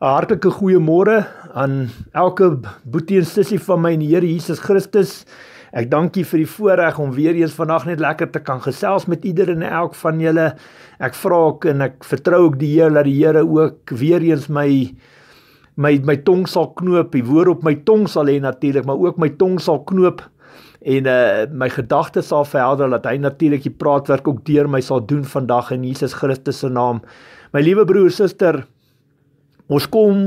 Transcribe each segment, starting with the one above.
'n Hartlike goeiemôre aan elke boetie en sussie van my in die Here Jesus Christus. Ek dank U vir die voorreg om weer eens vandag net lekker te kan gesels met ieder en elk van julle. Ek vra ook en ek vertrou ook die Here dat die Here ook weer eens my my my tong sal knoop, die woord op my tong sal hê natuurlik, maar ook my tong sal knoop en uh my gedagtes sal verhelder dat hy natuurlik die praatwerk ook deur my sal doen vandag in Jesus Christus se naam. My liewe broer, suster, Ons kom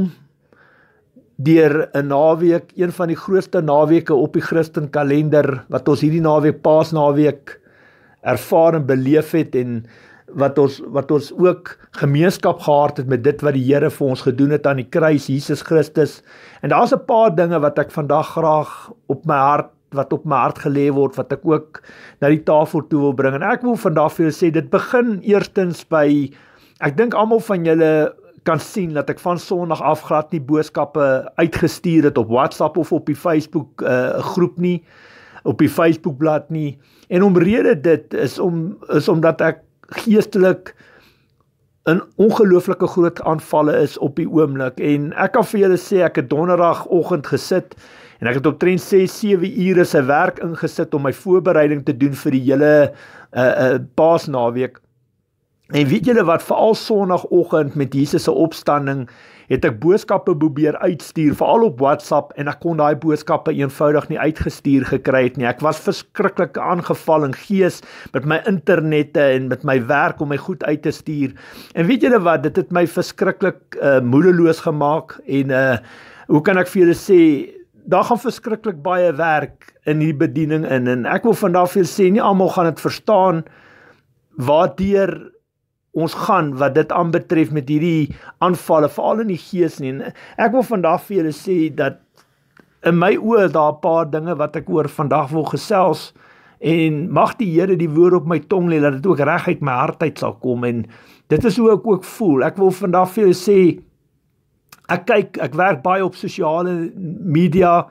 deur 'n naweek, een van die grootste naweke op die Christen kalender wat ons hierdie naweek Paasnaweek ervaar en beleef het en wat ons wat ons ook gemeenskap gehad het met dit wat die Here vir ons gedoen het aan die kruis Jesus Christus. En daar's 'n paar dinge wat ek vandag graag op my hart wat op my hart gelê word wat ek ook na die tafel toe wil bring. En ek wil vandag vir julle sê dit begin eerstens by ek dink almal van julle kan sien dat ek van Sondag af glad nie boodskappe uitgestuur het op WhatsApp of op die Facebook uh, groep nie op die Facebook blad nie en omrede dit is om is omdat ek geestelik in ongelooflike groot aanvalle is op die oomblik en ek kan vir julle sê ek het donderdagoggend gesit en ek het omtrent 6 7 ure se werk ingesit om my voorbereiding te doen vir die hele uh uh paasnaweek En weet julle wat veral sonoggend met Jesus se opstanding het ek boodskappe probeer uitstuur veral op WhatsApp en ek kon daai boodskappe eenvoudig nie uitgestuur gekry het nie. Ek was verskriklik aangeval in gees met my internette en met my werk om my goed uit te stuur. En weet julle wat, dit het my verskriklik uh, eh, moedeloos gemaak en uh hoe kan ek vir julle sê daar gaan verskriklik baie werk in hierdie bediening in en ek wil vandag vir julle sê nie almal gaan dit verstaan waardeur ons gaan wat dit aanbetref met hierdie aanvalle veral in die gees nie. Ek wil vandag vir julle sê dat in my oë daar 'n paar dinge wat ek oor vandag wil gesels en mag die Here die woord op my tong lê dat dit ook reg uit my hart uit sal kom en dit is hoe ek ook voel. Ek wil vandag vir julle sê ek kyk, ek werk baie op sosiale media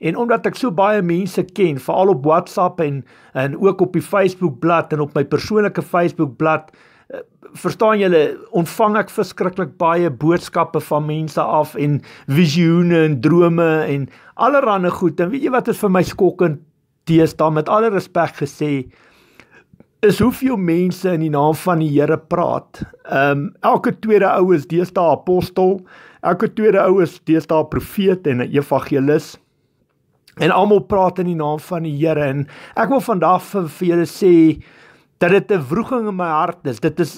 En omdat ek so baie mense ken, veral op WhatsApp en en ook op die Facebook bladsy en op my persoonlike Facebook bladsy, Eh, verstaan julle, ontvang ek verskriklik baie boodskappe van mense af en visioene en drome en allerlei goed. En weet jy wat is vir my skokkend teestaan met alle respek gesê is hoeveel mense in die naam van die Here praat. Ehm um, elke tweede ou is deesdae apostel, elke tweede ou is deesdae profeet en 'n evangelis. En almal praat in die naam van die Here en ek wil vandag vir, vir julle sê dat dit 'n wroging in my hart is. Dit is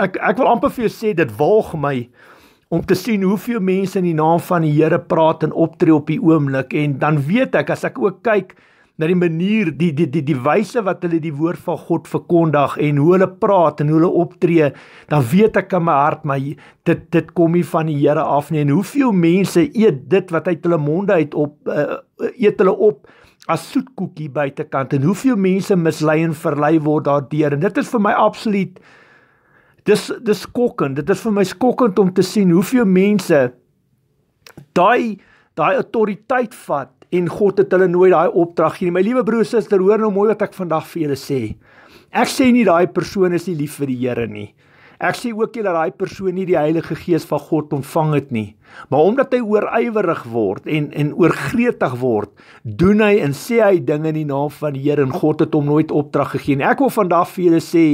ek ek wil amper vir jou sê dit walg my om te sien hoeveel mense in die naam van die Here praat en optree op die oomblik en dan weet ek as ek ook kyk na die manier die die die die wyse wat hulle die woord van God verkondig en hoe hulle praat en hoe hulle optree dan weet ek in my hart my dit dit kom nie van die Here af nie en hoeveel mense eet dit wat uit hulle monde uit op uh, eet hulle op as soetkoekie buitekant en hoeveel mense mislei en verlei word daardeur en dit is vir my absoluut dis dis skokkend dit is vir my skokkend om te sien hoeveel mense daai daai autoriteit vat en God het hulle nooit daai opdrag gee nie my liewe broer suster hoor nou mooi wat ek vandag vir julle sê ek sê nie daai persoon is nie lief vir die Here nie Ek sê ook nie dat daai persoon nie die Heilige Gees van God ontvang het nie, maar omdat hy oorywerig word en en oorgretig word, doen hy en sê hy dinge in die naam van die Here en God het hom nooit opdrag gegee nie. Ek wil vandag vir julle sê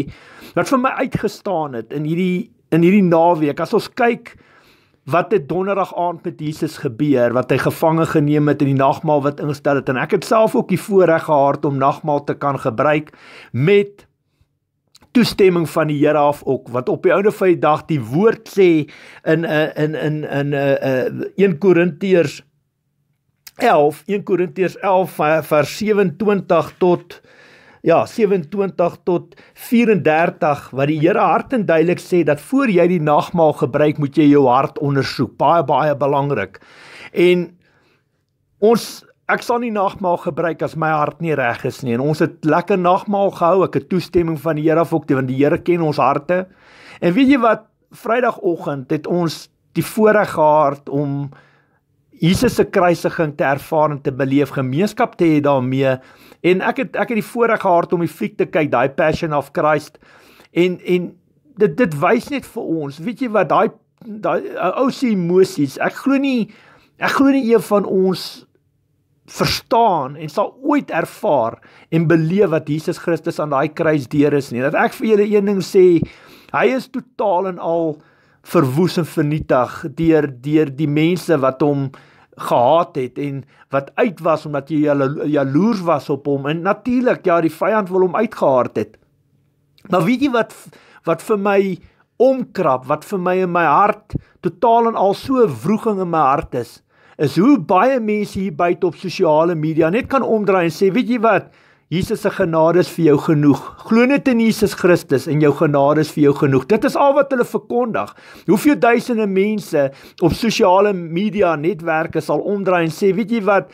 wat vir my uitgestaan het in hierdie in hierdie naweek as ons kyk wat het donderdag aand met Jesus gebeur wat hy gevange geneem het in die nagmaal wat ingestel het en ek het self ook die voorreg gehad om nagmaal te kan gebruik met toestemming van die Here af ook wat op die ouene van die dag die woord sê in eh, in in in in eh, eh, 1 Korintiërs 11 1 Korintiërs 11 vers 27 tot ja 27 tot 34 wat die Here hart en duidelik sê dat voor jy die nagmaal gebruik moet jy jou hart ondersoek baie baie belangrik en ons Ek sal nie nagmaal gebruik as my hart nie reg is nie. En ons het lekker nagmaal gehou. Ek het toestemming van die Here af ook, want die Here ken ons harte. En weet jy wat? Vrydagoggend het ons die voorreg gehad om Jesus se kruisiging te ervaar en te beleef, gemeenskap te hê daarmee. En ek het ek het die voorreg gehad om die fliek te kyk, daai Passion of Christ. En en dit dit wys net vir ons, weet jy wat, daai daai ou se emosies. Ek glo nie ek glo nie een van ons verstaan en sal ooit ervaar en beleef wat Jesus Christus aan daai kruis deur is nie. Dat ek vir julle een ding sê, hy is totaal en al verwoes en vernietig deur deur die mense wat hom gehaat het en wat uit was omdat jy jaloers was op hom en natuurlik ja die vyand wil hom uitgehard het. Maar weet jy wat wat vir my omkrap, wat vir my in my hart totaal en al so wroging in my hart is? is hoe baie mense hier buite op sosiale media net kan omdraai en sê, weet jy wat? Jesus se genade is vir jou genoeg. Glo net in Jesus Christus en jou genade is vir jou genoeg. Dit is al wat hulle verkondig. Hoeveel duisende mense op sosiale media netwerke sal omdraai en sê, weet jy wat?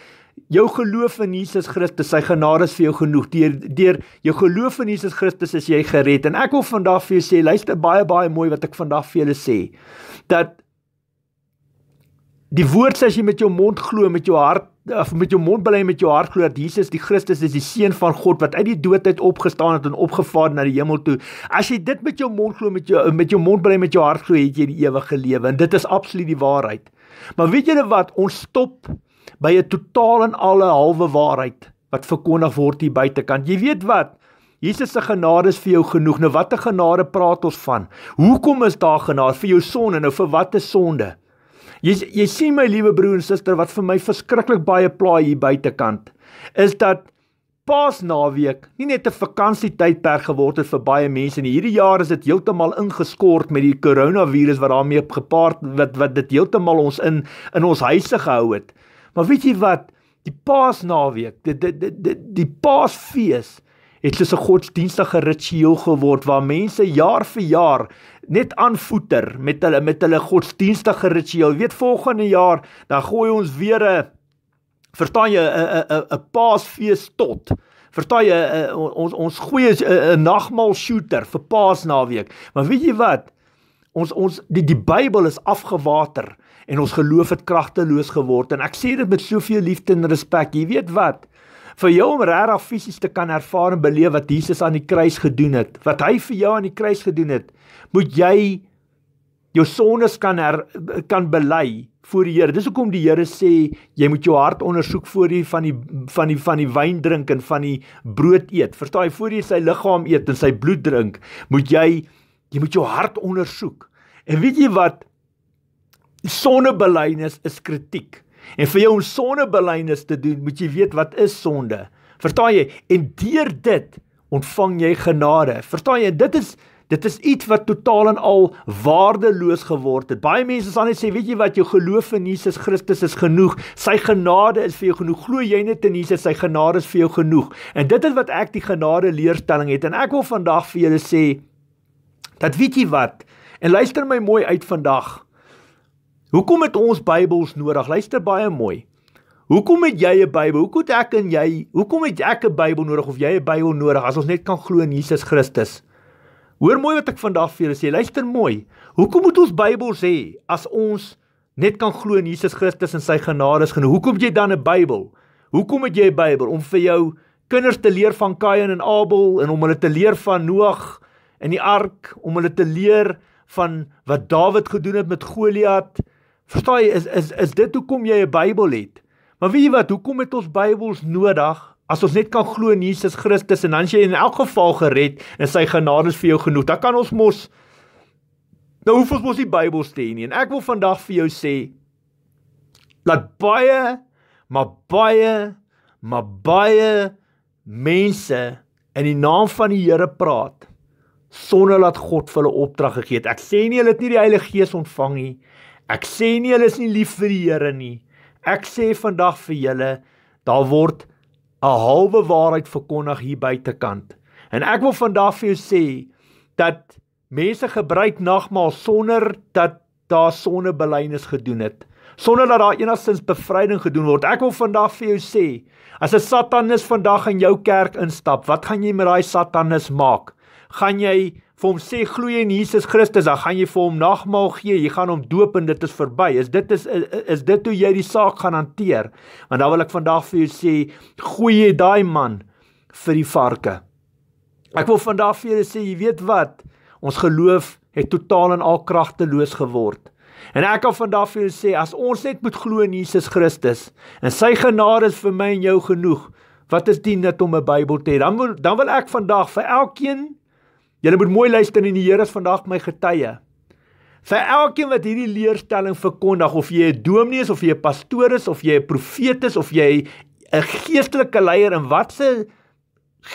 Jou geloof in Jesus Christus, sy genade is vir jou genoeg. Deur deur jou geloof in Jesus Christus is jy gered. En ek wil vandag vir jou sê, luister baie baie mooi wat ek vandag vir julle sê. Dat Die woord sê as jy met jou mond glo, met jou hart of met jou mond bely en met jou hart glo dat Jesus die Christus is die seun van God wat uit die dood uit opgestaan het en opgevaar na die hemel toe. As jy dit met jou mond glo, met jou met jou mond bely en met jou hart glo, het jy die ewige lewe en dit is absoluut die waarheid. Maar weet julle wat? Ons stop by 'n totaal en alle halwe waarheid wat verkondig word hier buitekant. Jy weet wat? Jesus se genade is vir jou genoeg. Nou watter genade praat ons van? Hoekom is daar genade vir jou sonde? Nou vir watter sonde? Jy jy sien my liewe broer en suster wat vir my verskriklik baie plaai hier buitekant is dat Paasnaweek nie net 'n vakansietydperk geword het vir baie mense nie. Hierdie jaar is dit heeltemal ingeskort met die koronavirus wat daarmee gepaard wat wat dit heeltemal ons in in ons huise gehou het. Maar weet jy wat? Die Paasnaweek, dit dit dit die, die, die Paasfees het soos 'n godsdienstige ritueel geword waar mense jaar vir jaar net aanvoeter met hulle met hulle godsdienstige ritueel. Weet volgende jaar dan gooi ons weer 'n verstaan jy 'n 'n 'n Paasfees tot. Verstaan jy ons ons gooi 'n nagmaal shooter vir Paasnaweek. Maar weet jy wat? Ons ons die die Bybel is afgewater en ons geloof het kragteloos geword en ek sê dit met soveel liefde en respek. Jy weet wat? vir jou om regtig fisies te kan ervaar en beleef wat Jesus aan die kruis gedoen het, wat hy vir jou aan die kruis gedoen het, moet jy jou sondes kan her, kan bely voor die Here. Dis hoekom die Here sê jy moet jou hart ondersoek voor jy van die van die van die wyn drink en van die brood eet. Verstaan jy voor jy sy liggaam eet en sy bloed drink, moet jy jy moet jou hart ondersoek. En weet jy wat? Sonnebelynis is kritiek. En vir jou om sondebelynis te doen, moet jy weet wat is sonde. Verstaan jy? En deur dit ontvang jy genade. Verstaan jy? Dit is dit is iets wat totaal en al waardeloos geword het. Baie mense sal net sê, weet jy wat, jou geloof in Jesus Christus is genoeg. Sy genade is vir jou genoeg. Glo jy net in Jesus, sy genade is vir jou genoeg. En dit is wat ek die genade leerstelling het en ek wil vandag vir julle sê dat weet jy wat? En luister my mooi uit vandag. Hoekom het ons Bybels nodig? Luister baie mooi. Hoekom het jy 'n Bybel? Hoekom het ek en jy? Hoekom het ek 'n Bybel nodig of jy 'n Bybel nodig as ons net kan glo in Jesus Christus? Hoor mooi wat ek vandag vir julle sê. Luister mooi. Hoekom moet ons Bybels hê as ons net kan glo in Jesus Christus en sy genade is genoeg? Hoekom het jy dan 'n Bybel? Hoekom het jy 'n Bybel om vir jou kinders te leer van Kain en Abel en om hulle te leer van Noag en die ark, om hulle te leer van wat Dawid gedoen het met Goliat? Verstaan jy is is is dit hoekom jy 'n Bybel het? Maar weet jy wat, hoekom het ons Bybels nodig? As ons net kan glo in Jesus Christus en dan jy in elk geval gered en sy genade is vir jou genoeg, dan kan ons mos nou hoef ons mos nie Bybel te hê nie. En ek wil vandag vir jou sê dat baie maar baie maar baie mense in die naam van die Here praat sonder dat God vir hulle opdrag gegee het. Ek sê nie hulle het nie die Heilige Gees ontvang nie. Ek sê nie hulle is nie lief vir die Here nie. Ek sê vandag vir julle, daar word 'n halwe waarheid verkondig hier buitekant. En ek wil vandag vir jou sê dat mense gebruik nagmaal sonder dat daar sonnebelynis gedoen het sonder dat daar enigstens bevryding gedoen word. Ek wil vandag vir jou sê, as 'n satanus vandag in jou kerk instap, wat gaan jy met daai satanus maak? Gaan jy vir hom sê glo jy in Jesus Christus, dan gaan jy vir hom nagmaal gee, jy gaan hom doop en dit is verby. Is dit is is dit hoe jy die saak gaan hanteer? Want dan wil ek vandag vir jou sê, gooi jy daai man vir die varke. Ek wil vandag vir julle sê, jy weet wat? Ons geloof het totaal en al kragteloos geword. En ek kan vandag vir julle sê, as ons net moet glo in Jesus Christus en sy genade is vir my en jou genoeg. Wat is dit net om 'n Bybel te hê? Dan wil, dan wil ek vandag vir elkeen Julle moet mooi luister en die Here is vandag my getuie. Vir elkeen wat hierdie leerstelling verkondig of jy 'n dominee is of jy 'n pastoor is of jy 'n profeet is of jy 'n geestelike leier in watse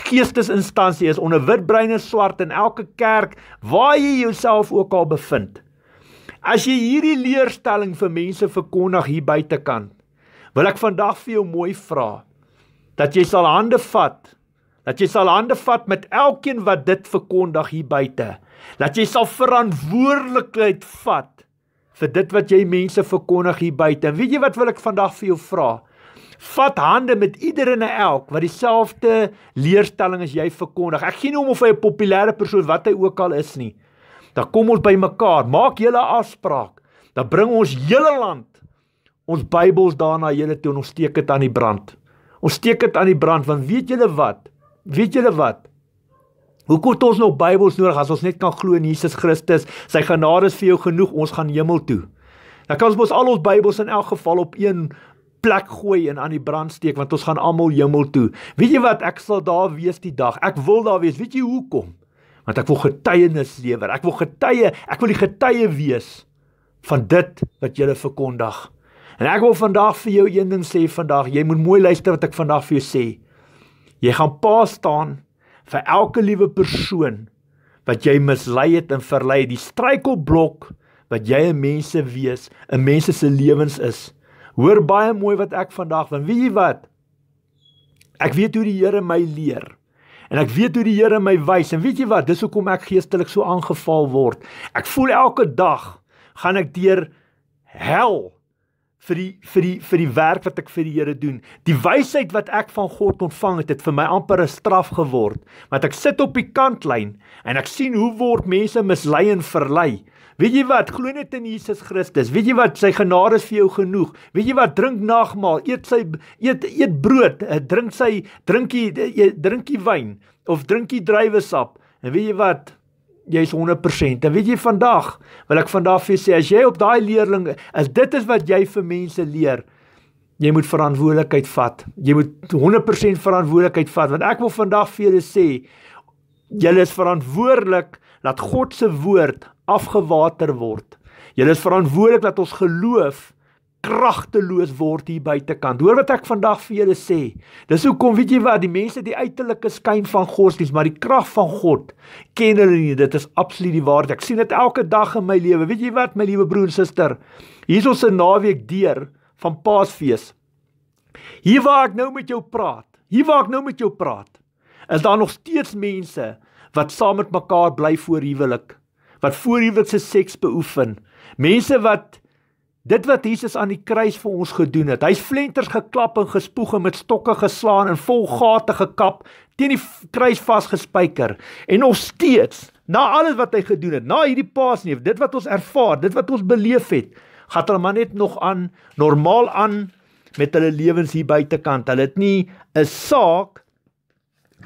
geestesinstansie is onder wit breine swart in elke kerk waar jy jouself ook al bevind. As jy hierdie leerstelling vir mense verkondig hier buite kan, wil ek vandag vir jou mooi vra dat jy sal hande vat dat jy sal hande vat met elkeen wat dit verkondig hier buite dat jy sal verantwoordelikheid vat vir dit wat jy mense verkondig hier buite weet jy wat wil ek vandag vir jou vra vat hande met iedereen en elk wat dieselfde leerstelling as jy verkondig ek gee nie om of hy 'n populêre persoon wat hy ook al is nie dan kom ons bymekaar maak julle afspraak dan bring ons hele land ons Bybels daarna julle toe en ons steek dit aan die brand ons steek dit aan die brand want weet julle wat weet julle wat? Hoekom het ons nog Bybels nodig as ons net kan glo in Jesus Christus? Sy genade is vir jou genoeg, ons gaan hemel toe. Dan kan ons mos al ons Bybels in elk geval op een plek gooi en aan die brand steek want ons gaan almal hemel toe. Weet jy wat? Ek sal daar wees die dag. Ek wil daar wees. Weet jy hoekom? Want ek wil getuienis lewer. Ek wil getuie, ek wil die getuie wees van dit wat jy verkondig. En ek wil vandag vir jou een ding sê vandag. Jy moet mooi luister wat ek vandag vir jou sê. Jy gaan pa staan vir elke liewe persoon wat jy mislei het en verlei het. Die struikelblok wat jy 'n mense wees, 'n mense se lewens is. Hoor baie mooi wat ek vandag, want weet jy wat? Ek weet hoe die Here my leer. En ek weet hoe die Here my wys. En weet jy wat? Dis hoekom ek geestelik so aangeval word. Ek voel elke dag gaan ek deur hel vir die vir die vir die werk wat ek vir die Here doen. Die wysheid wat ek van God ontvang het, het vir my amper 'n straf geword. Want ek sit op die kantlyn en ek sien hoe word mense mislei en verlei. Weet jy wat? Glo net in Jesus Christus. Weet jy wat? Sy genade is vir jou genoeg. Weet jy wat? Drink nagmaal, eet sy eet eet brood, eh, drink sy drinkie eh, drinkie wyn of drinkie druiwesap. En weet jy wat? jy is 100%. En weet jy vandag wil ek vandag vir sê as jy op daai leerling as dit is wat jy vir mense leer, jy moet verantwoordelikheid vat. Jy moet 100% verantwoordelikheid vat want ek wil vandag vir julle sê julle is verantwoordelik dat God se woord afgewater word. Julle is verantwoordelik dat ons geloof kragteloos word hier buitekant. Hoor wat ek vandag vir julle sê. Dis hoekom weet jy wat die mense die uiterlike skyn van godsdiens, maar die krag van God ken hulle nie. Dit is absoluut die waarheid. Ek sien dit elke dag in my lewe. Weet jy wat, my liewe broer en suster? Hier is 'n naweek deur van Paasfees. Hier waar ek nou met jou praat. Hier waar ek nou met jou praat. Is daar nog steeds mense wat saam met mekaar bly voor huwelik? Wat voor huwelik se seks beoefen? Mense wat Dit wat Jesus aan die kruis vir ons gedoen het. Hy's flenters geklap en gespoeg en met stokke geslaan en vol gate gekap, teen die kruis vasgespijker en nog steeds na alles wat hy gedoen het, na hierdie Paasneef, dit wat ons ervaar, dit wat ons beleef het, gaan hulle maar net nog aan normaal aan met hulle lewens hier buitekant. Hulle het nie 'n saak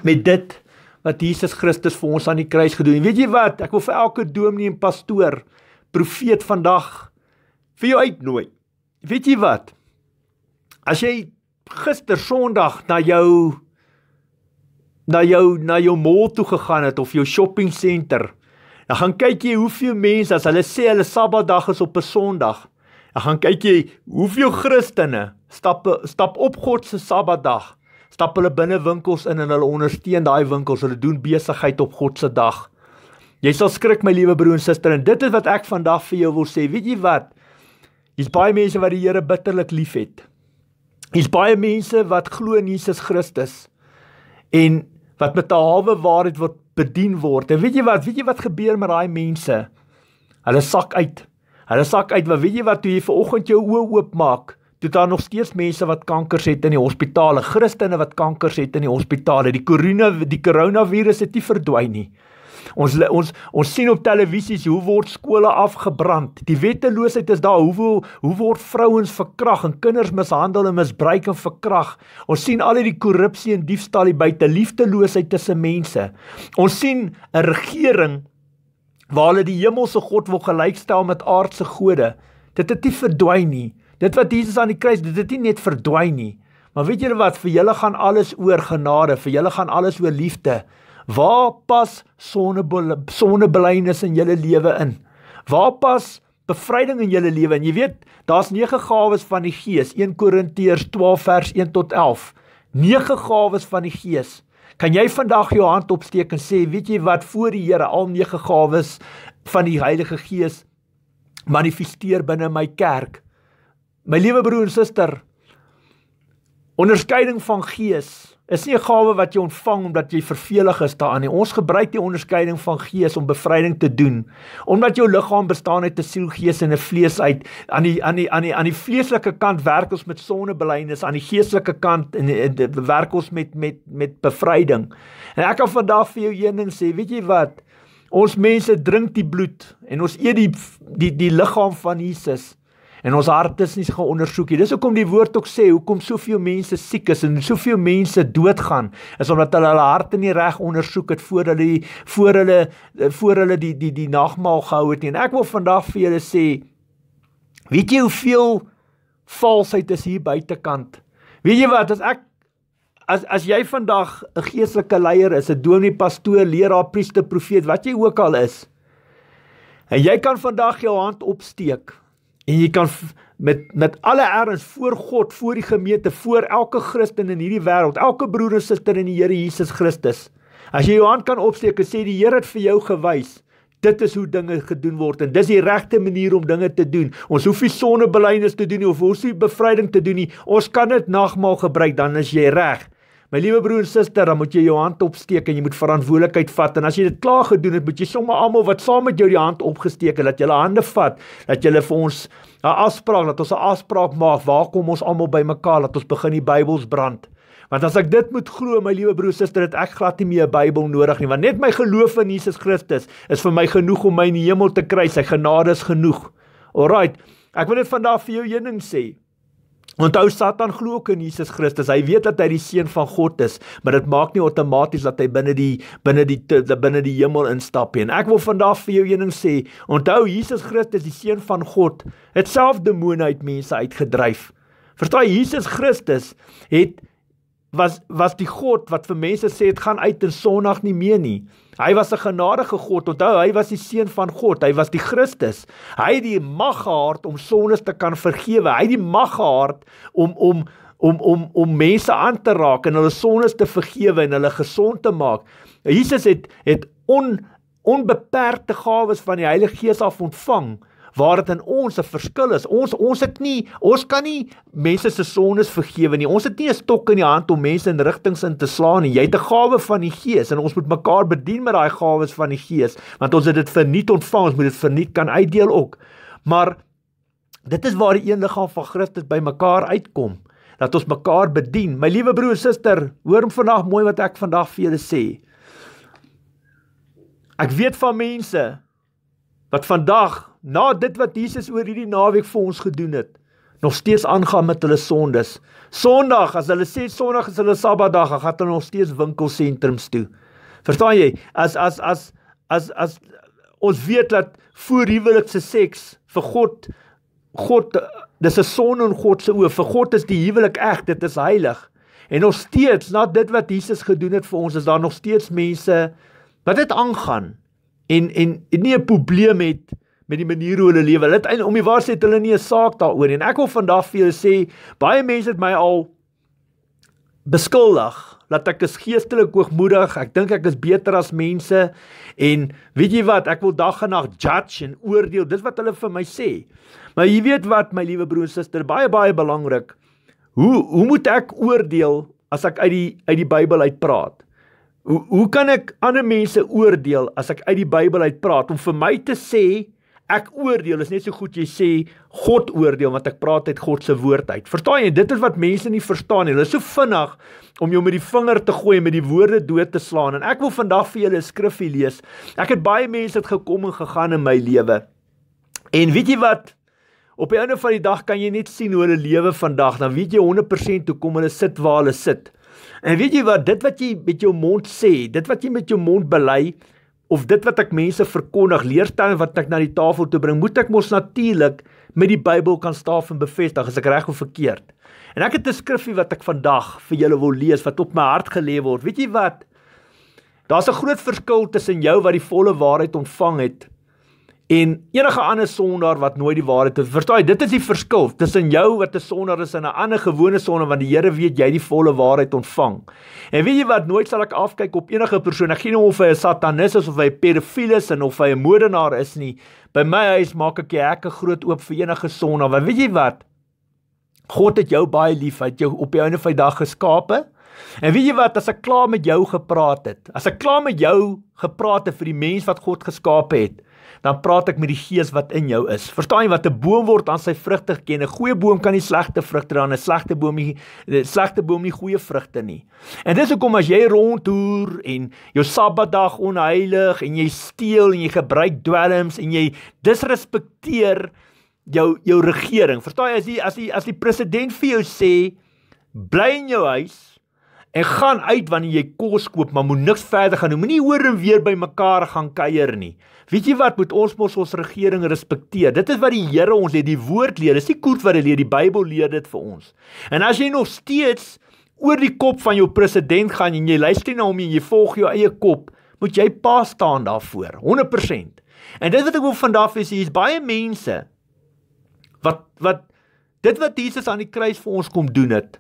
met dit wat Jesus Christus vir ons aan die kruis gedoen het. Weet jy wat? Ek wil vir elke dominee en pastoor, profeet vandag vir jou uitnooi. Weet jy wat? As jy gister Sondag na jou na jou na jou mall toe gegaan het of jou shopping center, dan gaan kyk jy hoeveel mense as hulle sê hulle Sabbatdag is op 'n Sondag, dan gaan kyk jy hoeveel Christene stap stap op God se Sabbatdag stap hulle binne winkels in en hulle ondersteun daai winkels. Hulle doen besigheid op God se dag. Jy sal skrik my liewe broer en suster en dit is wat ek vandag vir jou wil sê. Weet jy wat? Hier's baie mense wat die Here bitterlik liefhet. Hier's baie mense wat glo in Jesus Christus en wat met 'n hawe waarheid word bedien word. En weet jy wat, weet jy wat gebeur met daai mense? Hulle sak uit. Hulle sak uit, maar weet jy wat, toe jy vanoggend jou oë oopmaak, toe daar nog steeds mense wat kankers het in die hospitale, Christene wat kankers het in die hospitale. Die korona die koronavirus het nie verdwyn nie. Ons ons ons sien op televisies hoe word skole afgebrand. Die wetteloosheid is daar. Hoe hoe word vrouens verkrag en kinders mishandel en misbruik en verkrag? Ons sien al hierdie korrupsie en diefstal hier buite, liefdeloosheid tussen mense. Ons sien 'n regering waar hulle die hemelse God wil gelykstel met aardse gode. Dit het nie verdwyn nie. Dit wat Jesus aan die kruis, dit het nie net verdwyn nie. Maar weet julle wat, vir julle gaan alles oor genade, vir julle gaan alles oor liefde. Waar pas sonnebelyne sonnebelynes in julle lewe in? Waar pas bevryding in julle lewe in? Jy weet, daar's 9 gawes van die Gees, 1 Korintiërs 12 vers 1 tot 11. 9 gawes van die Gees. Kan jy vandag jou hand opsteek en sê, weet jy wat, voor die Here al 9 gawes van die Heilige Gees manifesteer binne my kerk. My liewe broer en suster, onderskeiding van Gees is nie 'n gawe wat jy ontvang omdat jy vervelig is daaraan nie. Ons gebruik die onderskeiding van gees om bevryding te doen. Omdat jou liggaam bestaan uit 'n siel, gees en 'n vlees uit. Aan die aan die aan die aan die vleeslike kant werk ons met sondebelydenis, aan die geestelike kant en, en, en werk ons met met met bevryding. En ek kan vandag vir jou een ding sê, weet jy wat? Ons mense drink die bloed en ons eet die die die liggaam van Jesus. En ons hart is nie gaan ondersoek nie. Dis hoekom die woord ook sê hoekom soveel mense siek is en soveel mense doodgaan is omdat hulle hulle harte nie reg ondersoek het voor hulle die, voor hulle voor hulle die die die nagmaal gehou het nie. En ek wil vandag vir julle sê weet jy hoeveel valsheid is hier buitekant? Weet jy wat as ek as as jy vandag 'n geestelike leier is, 'n dominee, pastoor, leraar, priester, profeet, wat jy ook al is en jy kan vandag jou hand opsteek En jy kan met met alle erns voor God, voor die gemeente, voor elke Christen in hierdie wêreld, elke broer en suster in die Here Jesus Christus. As jy jou hand kan opsteek en sê die Here het vir jou gewys, dit is hoe dinge gedoen word en dis die regte manier om dinge te doen. Ons hoef nie sonnebelynes te doen nie of ons hoef nie bevryding te doen nie. Ons kan dit nagmaal gebruik dan as jy reg is. My liewe broer en suster, dan moet jy jou hand opsteek en jy moet verantwoordelikheid vat. En as jy dit klaar gedoen het, moet jy sommer almal wat saam met jou die hand opgesteek het, dat julle hande vat, dat julle vir ons 'n afspraak, dat ons 'n afspraak maak, waar kom ons almal bymekaar dat ons begin die Bybels brand? Want as ek dit moet glo, my liewe broer en suster, dat ek glad nie meer 'n Bybel nodig nie, want net my geloof in Jesus Christus is vir my genoeg om my in die hemel te kry. Sy genade is genoeg. Alraight, ek wil dit vandag vir jou een ding sê. Onthou Satan glo ook in Jesus Christus. Hy weet dat hy die seun van God is, maar dit maak nie outomaties dat hy binne die binne die binne die hemel instap nie. Ek wil vandag vir jou een ding sê. Onthou Jesus Christus, die seun van God, het self demone uit mense uitgedryf. Verstaan jy Jesus Christus het was was die God wat vir mense sê dit gaan uit in Sondag nie meer nie. Hy was 'n genadige God. Onthou, hy was die seun van God. Hy was die Christus. Hy het die mag gehad om sondes te kan vergewe. Hy het die mag gehad om om om om om mense aan te raak en hulle sondes te vergewe en hulle gesond te maak. Jesus het het on onbeperkte gawes van die Heilige Gees af ontvang waar dit in ons 'n verskil is. Ons ons het nie ons kan nie mense se sondes vergewe nie. Ons het nie 'n stok in die hand om mense in rigtings in te slaan nie. Jy het 'n gawe van die Gees en ons moet mekaar bedien met daai gawes van die Gees want ons het dit verniet ontvang, ons moet dit verniet kan uitdeel ook. Maar dit is waar die eendigaal van Christus by mekaar uitkom dat ons mekaar bedien. My liewe broer en suster, hoor hom vandag mooi wat ek vandag vir julle sê. Ek weet van mense wat vandag na dit wat Jesus oor hierdie naweek vir ons gedoen het, nog steeds aangaan met hulle sondes. Sondag, as hulle sê Sondag is hulle Sabbatdag, dan gaan hulle nog steeds winkelsentrums toe. Verstaan jy? As as as as as ons weet dat voor huwelikse seks vir God God dis 'n son in God se oë. Vir God is die huwelik eg, dit is heilig. En nog steeds, na dit wat Jesus gedoen het vir ons, is daar nog steeds mense wat dit aangaan en en, en nie 'n probleem het nie met die manier hoe hulle lewe. Hulle het eintlik om die waarheid het hulle nie 'n saak daaroor nie. En ek wil vandag vir julle sê, baie mense het my al beskuldig dat ek is geestelik hoogmoedig. Ek dink ek is beter as mense en weet jy wat, ek wil dag en nag judge en oordeel. Dis wat hulle vir my sê. Maar jy weet wat, my liewe broer en suster, baie baie belangrik. Hoe hoe moet ek oordeel as ek uit die uit die Bybel uit praat? Hoe hoe kan ek ander mense oordeel as ek uit die Bybel uit praat om vir my te sê ek oordeel is net so goed jy sê God oordeel want ek praat uit God se woord uit. Verstaan jy? Dit is wat mense nie verstaan nie. Hulle is so vinnig om jou met die vinger te gooi en met die woorde dood te slaan. En ek wil vandag vir julle 'n skrifgie lees. Ek het baie mense het gekom en gegaan in my lewe. En weet jy wat? Op die einde van die dag kan jy net sien hoe hulle lewe vandag. Dan weet jy 100% hoe kom hulle sit waar hulle sit. En weet jy wat? Dit wat jy met jou mond sê, dit wat jy met jou mond bely, of dit wat ek mense verkondig, leerstelle wat ek na die tafel toe bring, moet ek mos natuurlik met die Bybel kan staaf en bevestig as ek reg of verkeerd. En ek het 'n skrifgie wat ek vandag vir julle wil lees wat op my hart gelê word. Weet jy wat? Daar's 'n groot verskil tussen jou wat die volle waarheid ontvang het en enige ander sondaar wat nooit die waarheid het. Verstaan jy, dit is die verskil tussen jou wat 'n sondaar is en 'n ander gewone sondaar want die Here weet jy die volle waarheid ontvang. En weet jy wat, nooit sal ek afkyk op enige persoon. Ek gee nie nou om of hy 'n satanis is of hy 'n pedofiel is en of hy 'n moordenaar is nie. By my huis maak ek die hekke groot oop vir enige sondaar. Want weet jy wat? God het jou baie lief. Hy het jou op die ouene van die dag geskape. En weet jy wat, as ek klaar met jou gepraat het, as ek klaar met jou gepraat het vir die mens wat God geskape het, dan praat ek met die gees wat in jou is. Verstaan jy wat 'n boom word aan sy vrugte ken? 'n Goeie boom kan nie slegte vrugte dra nie. 'n Slegte boom nie, 'n slegte boom nie goeie vrugte nie. En dis hoekom as jy rondtoer en jou Sabbatdag onheilig en jy steel en jy gebruik dwelms en jy disrespekteer jou jou regering. Verstaan jy as die as die as die president vir jou sê bly in jou huis en gaan uit wanneer jy kos koop, maar moenie niks verder gaan doen. Moenie hoor en weer by mekaar gaan kuier nie. Weet jy wat moet ons mos ons regering respekteer? Dit is wat die Here ons het, die woord leer. Dis nie koort wat hulle leer, die Bybel leer dit vir ons. En as jy nog steeds oor die kop van jou president gaan en jy luister na hom en jy volg jou eie kop, moet jy pa staan daarvoor, 100%. En dit wat ek wil vandag vir sê, hier's baie mense wat wat dit wat Jesus aan die kruis vir ons kom doen het,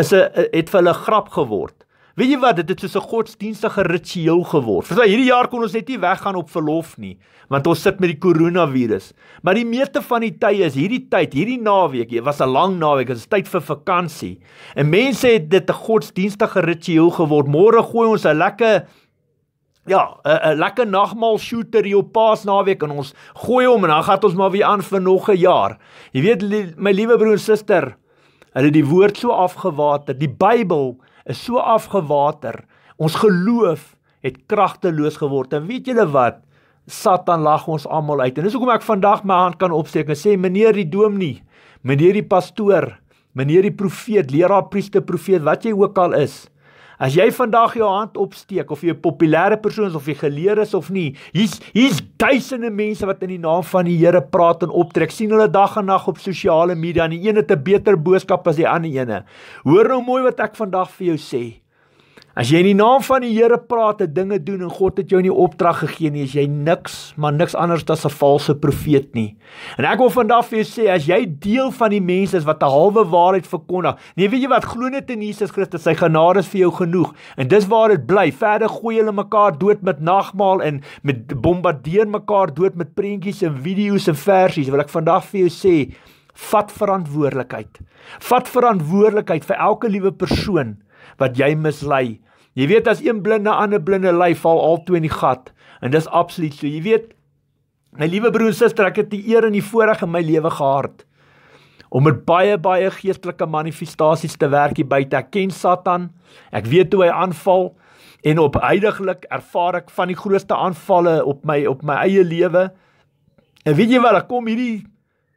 is 'n het vir hulle grap geword. Weet jy wat, dit het so 'n godsdienstige ritueel geword. Virsa hierdie jaar kon ons net nie weggaan op verlof nie, want ons sit met die koronavirus. Maar die meeste van die tye is hierdie tyd, hierdie naweek, dit was 'n lang naweek, dit is tyd vir vakansie. En mense het dit 'n godsdienstige ritueel geword. Môre gooi ons 'n lekker Ja, 'n lekker nagmaal shooter hier op Paasnaweek en ons gooi hom en dan gaan ons maar weer aan vir nog 'n jaar. Jy weet my liewe broer en suster, hulle het die woord so afgewaater, die Bybel is so afgewater. Ons geloof het kragteloos geword. En weet julle wat? Satan lag ons almal uit. En dis hoekom ek vandag my hand kan opsteek en sê meneer die dominee, meneer die pastoor, meneer die profeet, leraar, priester, profeet, wat jy ook al is, As jy vandag jou hand opsteek of jy 'n populêre persoon is of jy geleer is of nie, hier's hier's duisende mense wat in die naam van die Here praat en optrek. sien hulle dag en nag op sosiale media en die een het 'n beter boodskap as die ander ene. Hoor nou mooi wat ek vandag vir jou sê. As jy in die naam van die Here praat, dinge doen en God het jou nie opdrag gegee nie, as jy niks, maar niks anders as 'n valse profeet nie. En ek wil vandag vir jou sê, as jy deel van die mense is wat 'n halwe waarheid verkondig, nee, weet jy wat, glo net in Jesus Christus, sy genade is vir jou genoeg. En dis waar dit bly. Verder gooi hulle mekaar dood met nagmaal en met bombardeer mekaar dood met prentjies en video's en versies. Wil ek vandag vir jou sê, vat verantwoordelikheid. Vat verantwoordelikheid vir elke liewe persoon wat jy mislei. Jy weet as een blinde aan 'n blinde ly val altoe in die gat en dis absoluut so. Jy weet my liewe broer en suster, ek het die eer en die voorreg in my lewe gehad om met baie baie geestelike manifestasies te werk hier buite. Ek ken Satan. Ek weet hoe hy aanval en op heidaglik ervaar ek van die grootste aanvalle op my op my eie lewe. En weet jy wat, daar kom hierdie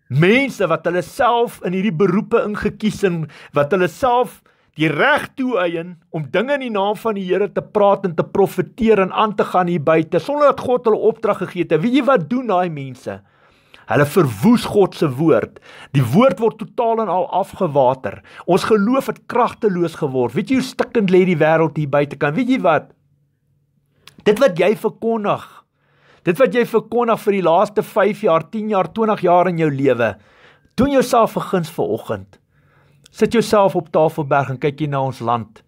mense wat hulle self in hierdie beroepe ingekies en wat hulle self die reg toe eien om dinge in die naam van die Here te praat en te profeteer en aan te gaan hier buite sonder dat God hulle opdrag gegee het. Weet jy wat doen daai mense? Hulle verwoes God se woord. Die woord word totaal en al afgewater. Ons geloof het kragteloos geword. Weet jy hoe stikkend lê die wêreld hier buite kan? Weet jy wat? Dit wat jy verkondig. Dit wat jy verkondig vir die laaste 5 jaar, 10 jaar, 20 jaar in jou lewe. Doen jouself 'n guns vir oggend sit jouself op Tafelberg en kyk jy na ons land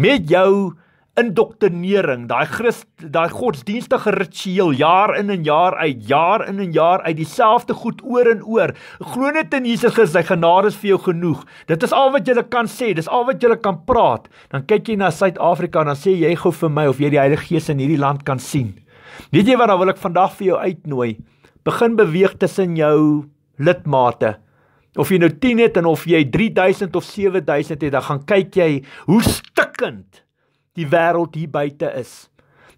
met jou indoktrinering, daai Christ, daai godsdienstige ritueel jaar in en jaar uit, jaar in en jaar uit, dieselfde goed oor en oor. Glo net in Jesus Christus, sy genade is vir jou genoeg. Dit is al wat jy kan sê, dis al wat jy kan praat. Dan kyk jy na Suid-Afrika en dan sê jy gou vir my of jy die Heilige Gees in hierdie land kan sien. Weet jy wat, dan wil ek vandag vir jou uitnooi. Begin beweeg tussen jou lidmate. Of jy nou 10 het en of jy 3000 of 7000 het, dan gaan kyk jy hoe stikkend die wêreld hier buite is.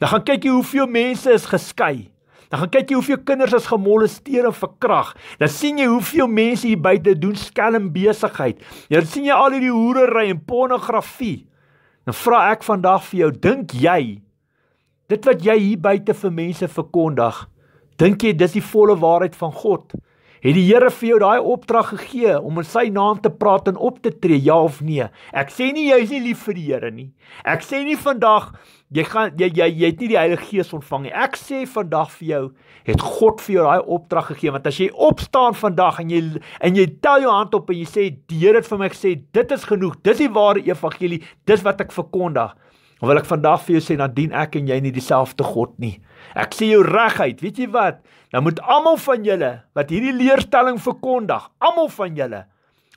Dan gaan kyk jy hoeveel mense is geskei. Dan gaan kyk jy hoeveel kinders is gemolesteer en verkrag. Dan sien jy hoeveel mense hier buite doen skelm besigheid. Dan sien jy al hierdie hoerery en pornografie. Dan vra ek vandag vir jou, dink jy dit wat jy hier buite vir mense verkondig, dink jy dis die volle waarheid van God? Het die Here vir jou daai opdrag gegee om in sy naam te praat en op te tree? Ja of nee? Ek sê nie jy is nie lief vir die Here nie. Ek sê nie vandag jy gaan jy jy, jy het nie die Heilige Gees ontvang nie. Ek sê vandag vir jou, het God vir jou daai opdrag gegee want as jy opstaan vandag en jy en jy tel jou hand op en jy sê die Here het vir my gesê dit is genoeg. Dis die ware evangelie. Dis wat ek verkondig. Wil ek vandag vir jou sê dat dien ek en jy nie dieselfde God nie. Ek sê jou reguit, weet jy wat? Dan moet almal van julle wat hierdie leerstelling verkondig, almal van julle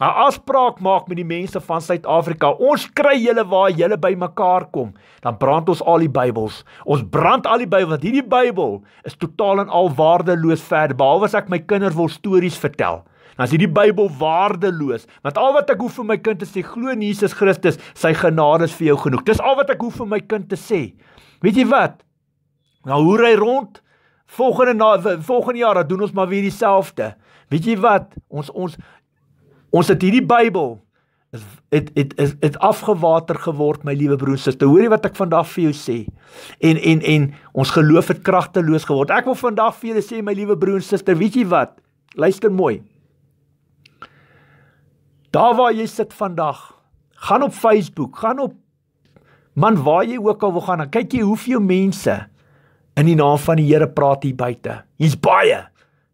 'n afspraak maak met die mense van Suid-Afrika. Ons kry julle waar julle by mekaar kom, dan brand ons al die Bybels. Ons brand al die Bybel want hierdie Bybel is totaal en al waardeloos verder behalwe as ek my kinders wil stories vertel. Dan is hierdie Bybel waardeloos want al wat ek hoef vir my kind te sê, glo in Jesus Christus, sy genade is vir jou genoeg. Dis al wat ek hoef vir my kind te sê. Weet jy wat? Nou hoor hy rond. Volgende na, volgende jaar dan doen ons maar weer dieselfde. Weet jy wat? Ons ons ons het hierdie Bybel is dit dit is dit afgewater geword my liewe broer suster. Hoor jy wat ek vandag vir jou sê? En en en ons geloof het kragteloos geword. Ek wil vandag vir julle sê my liewe broer en suster, weet jy wat? Luister mooi. Daar waar jy sit vandag, gaan op Facebook, gaan op man waar jy ook al wil gaan, kyk jy hoeveel mense in die naam van die Here praat hier buite. Hier's baie.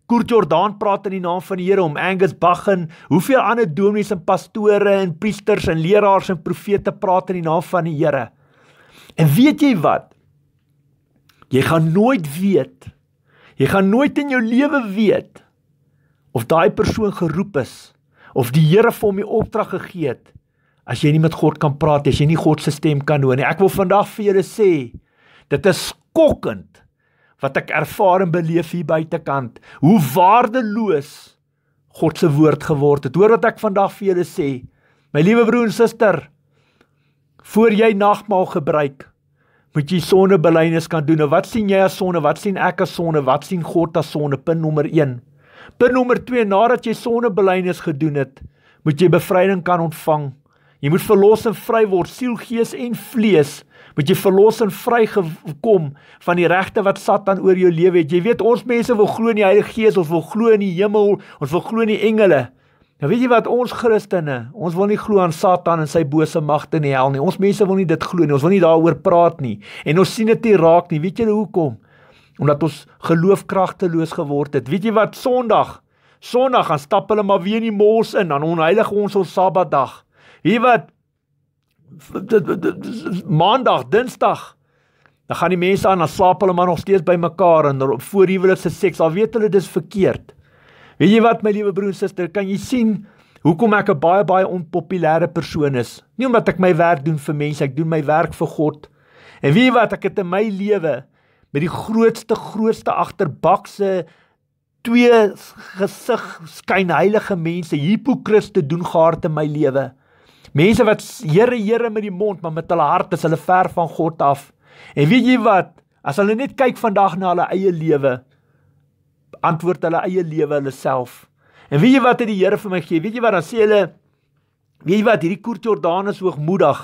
Kurt Jordaan praat in die naam van die Here om Angus Baggin, hoeveel ander dominees en pastore en priesters en leraars en profete praat in die naam van die Here. En weet jy wat? Jy gaan nooit weet. Jy gaan nooit in jou lewe weet of daai persoon geroep is of die Here vir hom die opdrag gegee het as jy nie met God kan praat, as jy nie God se stem kan hoor nie. Ek wil vandag vir julle sê, dit is skokkend wat ek ervaar en beleef hier buitekant. Hoe waardeloos God se woord geword het. Hoor wat ek vandag vir julle sê. My liewe broer en suster, voor jy nagmaal gebruik, moet jy sondebelynes kan doen. Nou wat sien jy as sonde? Wat sien ek as sonde? Wat sien God as sonde? Punt nommer 1. Punt nommer 2, nadat jy sondebelynes gedoen het, moet jy bevryding kan ontvang. Jy moet verlos en vry word, siel, gees en vlees moet jy verlos en vrygekom van die regte wat Satan oor jou lewe het. Jy weet ons mense wil glo in die Heilige Gees of wil glo in die hemel, ons wil glo in die engele. Nou weet jy wat ons Christene, ons wil nie glo aan Satan en sy bose magte in die hel nie. Ons mense wil nie dit glo nie. Ons wil nie daaroor praat nie. En ons sien dit nie raak nie. Weet julle hoekom? Omdat ons geloof kragteloos geword het. Weet jy wat Sondag Sondag gaan stap hulle maar weer in die mos in, dan onheilig ons ons Sabbatdag. Hier wat maandag, dinsdag dan gaan die mense aan, dan slaap hulle maar nog steeds by mekaar en daar op voor huwelikse seks. Al weet hulle dis verkeerd. Weet jy wat my liewe broer en suster, kan jy sien hoekom ek 'n baie baie onpopulêre persoon is? Nie omdat ek my werk doen vir mense, ek doen my werk vir God. En weet jy wat ek het in my lewe met die grootste grootste agterbakse twee gesig skyn heilige mense hipokriste doen gehard in my lewe. Mense wat Here Here met die mond, maar met hulle hart is hulle ver van God af. En weet jy wat? As hulle net kyk vandag na hulle eie lewe, antwoord hulle eie lewe hulle self. En weet jy wat het die Here vir my gegee? Weet jy wat? Dan sê hulle weet jy wat? Hierdie Koort Jordaan is hoogmoedig.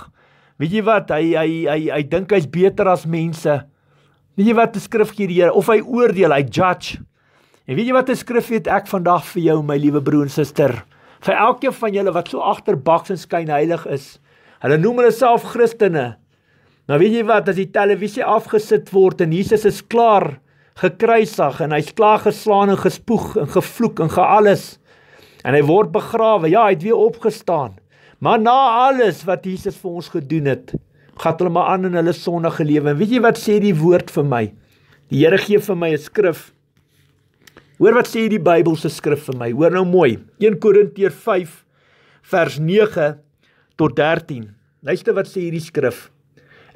Weet jy wat? Hy hy hy hy, hy dink hy's beter as mense. Weet jy wat die skrif gee die Here? Of hy oordeel, hy judge. En weet jy wat die skrif het ek vandag vir jou my liewe broer en suster? vir elkeen van julle wat so agterbaks en skyn heilig is. Hulle noem hulle self Christene. Nou weet jy wat, as die televisie afgesit word en Jesus is klaar gekruisig en hy's klaar geslaan en gespoeg en gevloek en gealles en hy word begrawe. Ja, hy het weer opgestaan. Maar na alles wat Jesus vir ons gedoen het, gaan hulle maar aan in hulle sondige lewe. En weet jy wat sê die woord vir my? Die Here gee vir my 'n skrif Hoor wat sê die Bybelse skrif vir my. Hoor nou mooi. 1 Korintiërs 5 vers 9 tot 13. Luister wat sê hierdie skrif.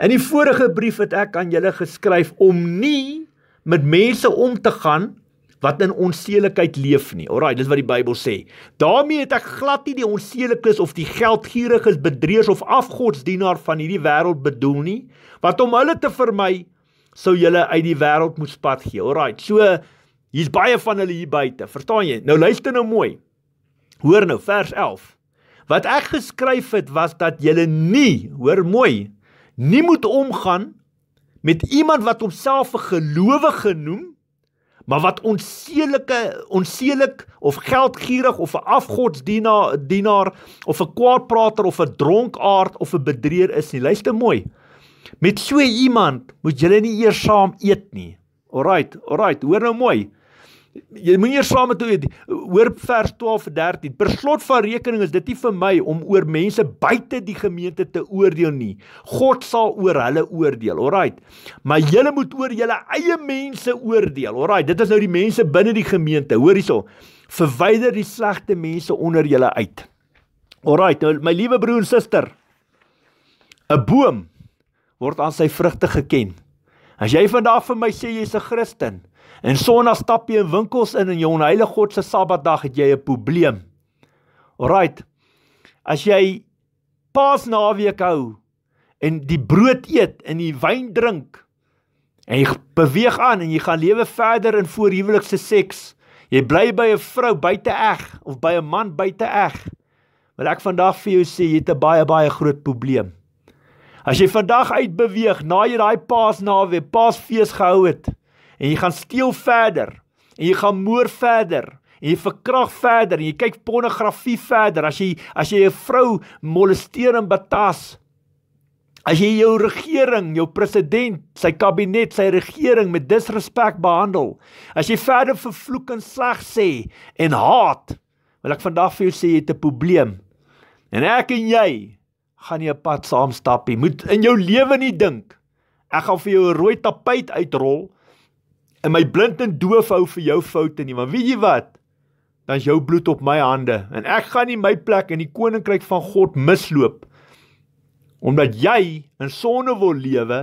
In die vorige brief het ek aan julle geskryf om nie met mense om te gaan wat in onseelikheid leef nie. Alraai, dis wat die Bybel sê. daarmee het ek glad nie die onseelikes of die geldgieriges bedreurs of afgodsdienaar van hierdie wêreld bedoel nie, want om hulle te vermy sou julle uit die wêreld moet spat gee. Alraai, so Hier's baie van hulle hier buite, verstaan jy? Nou luister nou mooi. Hoor nou vers 11. Wat ek geskryf het was dat julle nie, hoor mooi, nie moet omgaan met iemand wat homself 'n gelowige noem, maar wat onseelike, onseelik of geldgierig of 'n afgodsdienaar, dienaar of 'n kwaadprater of 'n dronkaard of 'n bedrieër is nie. Luister mooi. Met so iemand moet julle nie eers saam eet nie. Alrite, alrite, hoor nou mooi jy moenie eers saam met toe weet hoor vers 12 en 13 per slot van rekening is dit nie vir my om oor mense buite die gemeente te oordeel nie God sal oor hulle oordeel alraai maar julle moet oor julle eie mense oordeel alraai dit is nou die mense binne die gemeente hoor hierso verwyder die slegte mense onder julle uit alraai nou my liewe broer en suster 'n boom word aan sy vrugte geken as jy vandag vir my sê jy's 'n Christen En sonder stap jy in winkels in en jou onheilige God se Sabbatdag het jy 'n probleem. Alraight. As jy Paasnaweek hou en die brood eet en die wyn drink en jy beweeg aan en jy gaan lewe verder in voorhuwelikse seks. Jy bly by 'n vrou buite eeg of by 'n man buite eeg. Wil ek vandag vir jou sê jy het 'n baie baie groot probleem. As jy vandag uitbeweeg na jy daai Paasnaweek, Paasfees gehou het, en jy gaan steel verder en jy gaan moord verder en jy verkrag verder en jy kyk pornografie verder as jy as jy 'n vrou molesteer en betas as jy jou regering, jou president, sy kabinet, sy regering met disrespek behandel as jy verder vervloek en sleg sê en haat wil ek vandag vir jou sê jy het 'n probleem en ek en jy gaan nie 'n pad saam stap nie moet in jou lewe nie dink Ek gaan vir jou 'n rooi tapijt uitrol en my blind en doof hou vir jou foute nie, want weet jy wat? Dan is jou bloed op my hande en ek gaan nie my plek in die koninkryk van God misloop omdat jy in sonde wil lewe,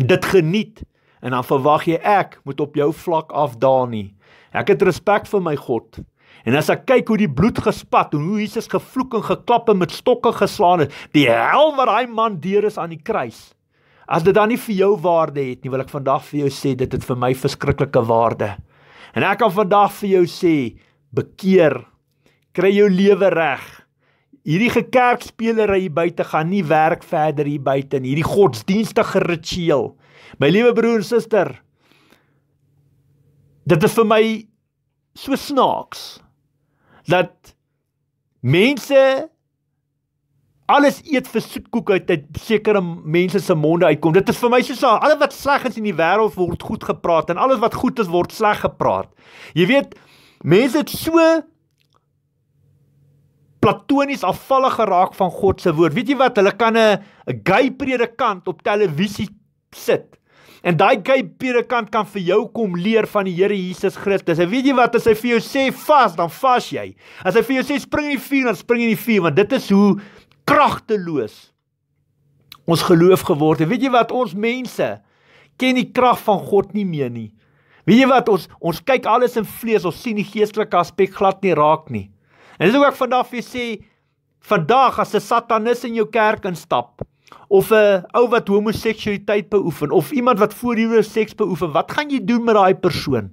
dit geniet en dan verwag jy ek moet op jou vlak afdaal nie. Ek het respek vir my God. En as ek kyk hoe die bloed gespat en hoe Jesus gevloek en geklap en met stokke geslaan het, die hel wat daai man deur is aan die kruis. As dit dan nie vir jou waarde het nie, wil ek vandag vir jou sê dit het vir my verskriklike waarde. En ek kan vandag vir jou sê, bekeer. Kry jou lewe reg. Hierdie gekerkspelery hier buite gaan nie werk verder hier buite in hierdie godsdienstige ritueel. My liewe broer en suster, dit is vir my so snaaks dat mense alles eet vir soetkoek uit uit sekere mense se monde uitkom. Dit is vir my soos al wat sleg is in die wêreld word goed gepraat en alles wat goed is word sleg gepraat. Jy weet, mense het so platonies afvallig geraak van God se woord. Weet jy wat? Hulle kan 'n gay predikant op televisie sit. En daai gay predikant kan vir jou kom leer van die Here Jesus Christus. En weet jy wat? As hy vir jou sê vas, dan vas jy. As hy vir jou sê spring in die vuur, dan spring jy in die vuur, want dit is hoe kragteloos ons geloof geword het. Weet jy wat ons mense ken die krag van God nie meer nie. Weet jy wat ons ons kyk alles in vlees, ons sien die geestelike aspek glad nie raak nie. En dit is ook vandag vir sê vandag as 'n satanus in jou kerk instap of 'n ou wat homoseksualiteit beoefen of iemand wat voorheen seks beoefen, wat gaan jy doen met daai persoon?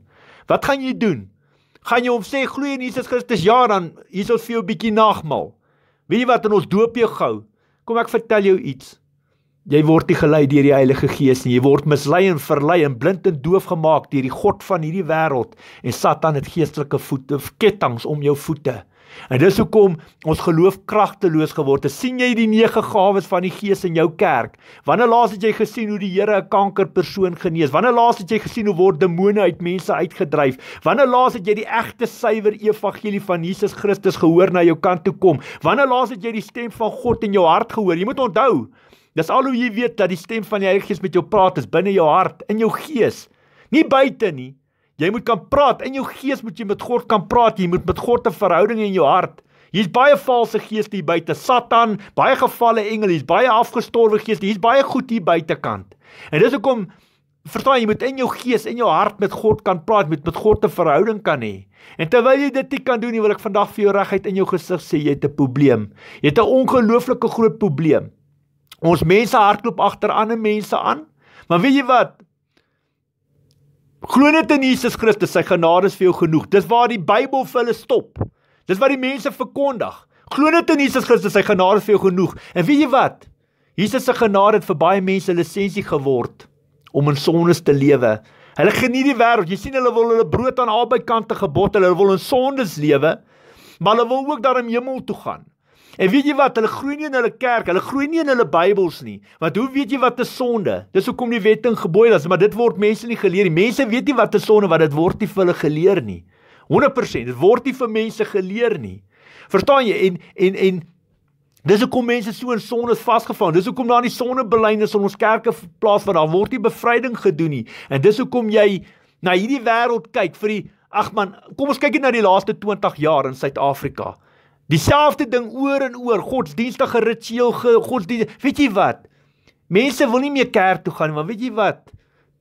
Wat gaan jy doen? Gaan jy hom sê glo in Jesus Christus? Ja, dan hier is ons vir jou 'n bietjie nagmaal. Weet jy wat in ons doop jou gou? Kom ek vertel jou iets. Jy word nie gelei deur die Heilige Gees nie. Jy word mislei en verlei en blind en doof gemaak deur die god van hierdie wêreld en Satan het geestelike voete, kettinge om jou voete. En dis hoekom ons geloof kragteloos geword het. sien jy die nege gawes van die Gees in jou kerk? Wanneer laas het jy gesien hoe die Here 'n kankerpersoon genees? Wanneer laas het jy gesien hoe word demone uit mense uitgedryf? Wanneer laas het jy die egte suiwer evangelie van Jesus Christus gehoor na jou kant toe kom? Wanneer laas het jy die stem van God in jou hart gehoor? Jy moet onthou, dis al hoe jy weet dat die stem van die Heilige Gees met jou praat, is binne jou hart, in jou gees, nie buite nie. Jy moet kan praat in jou gees moet jy met God kan praat. Jy moet met God 'n verhouding in jou hart. Hier's baie valse geeste hier buite. Satan, baie gevalle engele, hier's baie afgestorwe geeste. Hier's baie goed hier buitekant. En dis hoekom verstaan jy moet in jou gees en jou hart met God kan praat, moet met God 'n verhouding kan hê. En terwyl jy dit nie kan doen nie, wil ek vandag vir jou regheid in jou gesig sê jy het 'n probleem. Jy het 'n ongelooflike groot probleem. Ons mense hardloop agter ander mense aan. Maar weet jy wat? Glo net in Jesus Christus, sy genade is vir jou genoeg. Dis waar die Bybel vir hulle stop. Dis wat die mense verkondig. Glo net in Jesus Christus, sy genade is vir jou genoeg. En weet jy wat? Jesus se genade het vir baie mense lisensie geword om in sondes te lewe. Hulle geniet die wêreld. Jy sien hulle wil hulle brood aan albei kante gebottel. Hulle wil in sondes lewe, maar hulle wil ook daarom hemel toe gaan. En weet jy wat? Hulle groei nie in hulle kerk, hulle groei nie in hulle Bybels nie. Want hoe weet jy wat 'n sonde? Dis hoekom die wet en gebooi is, maar dit word mense nie geleer nie. Mense weet nie wat 'n sonde wat dit word nie vir hulle geleer nie. 100%, dit word nie vir mense geleer nie. Verstaan jy? En en en Dis hoekom mense so in sonde vasgevang. Dis hoekom daar nie sonnebelynes in ons kerke plaas waar daar word nie bevryding gedoen nie. En dis hoekom jy na hierdie wêreld kyk vir die ag man, kom ons kyk net na die laaste 20 jaar in Suid-Afrika. Dieselfde ding oor en oor, godsdienstige ritueel, godsdien, weet jy wat? Mense wil nie meer kerk toe gaan nie, want weet jy wat?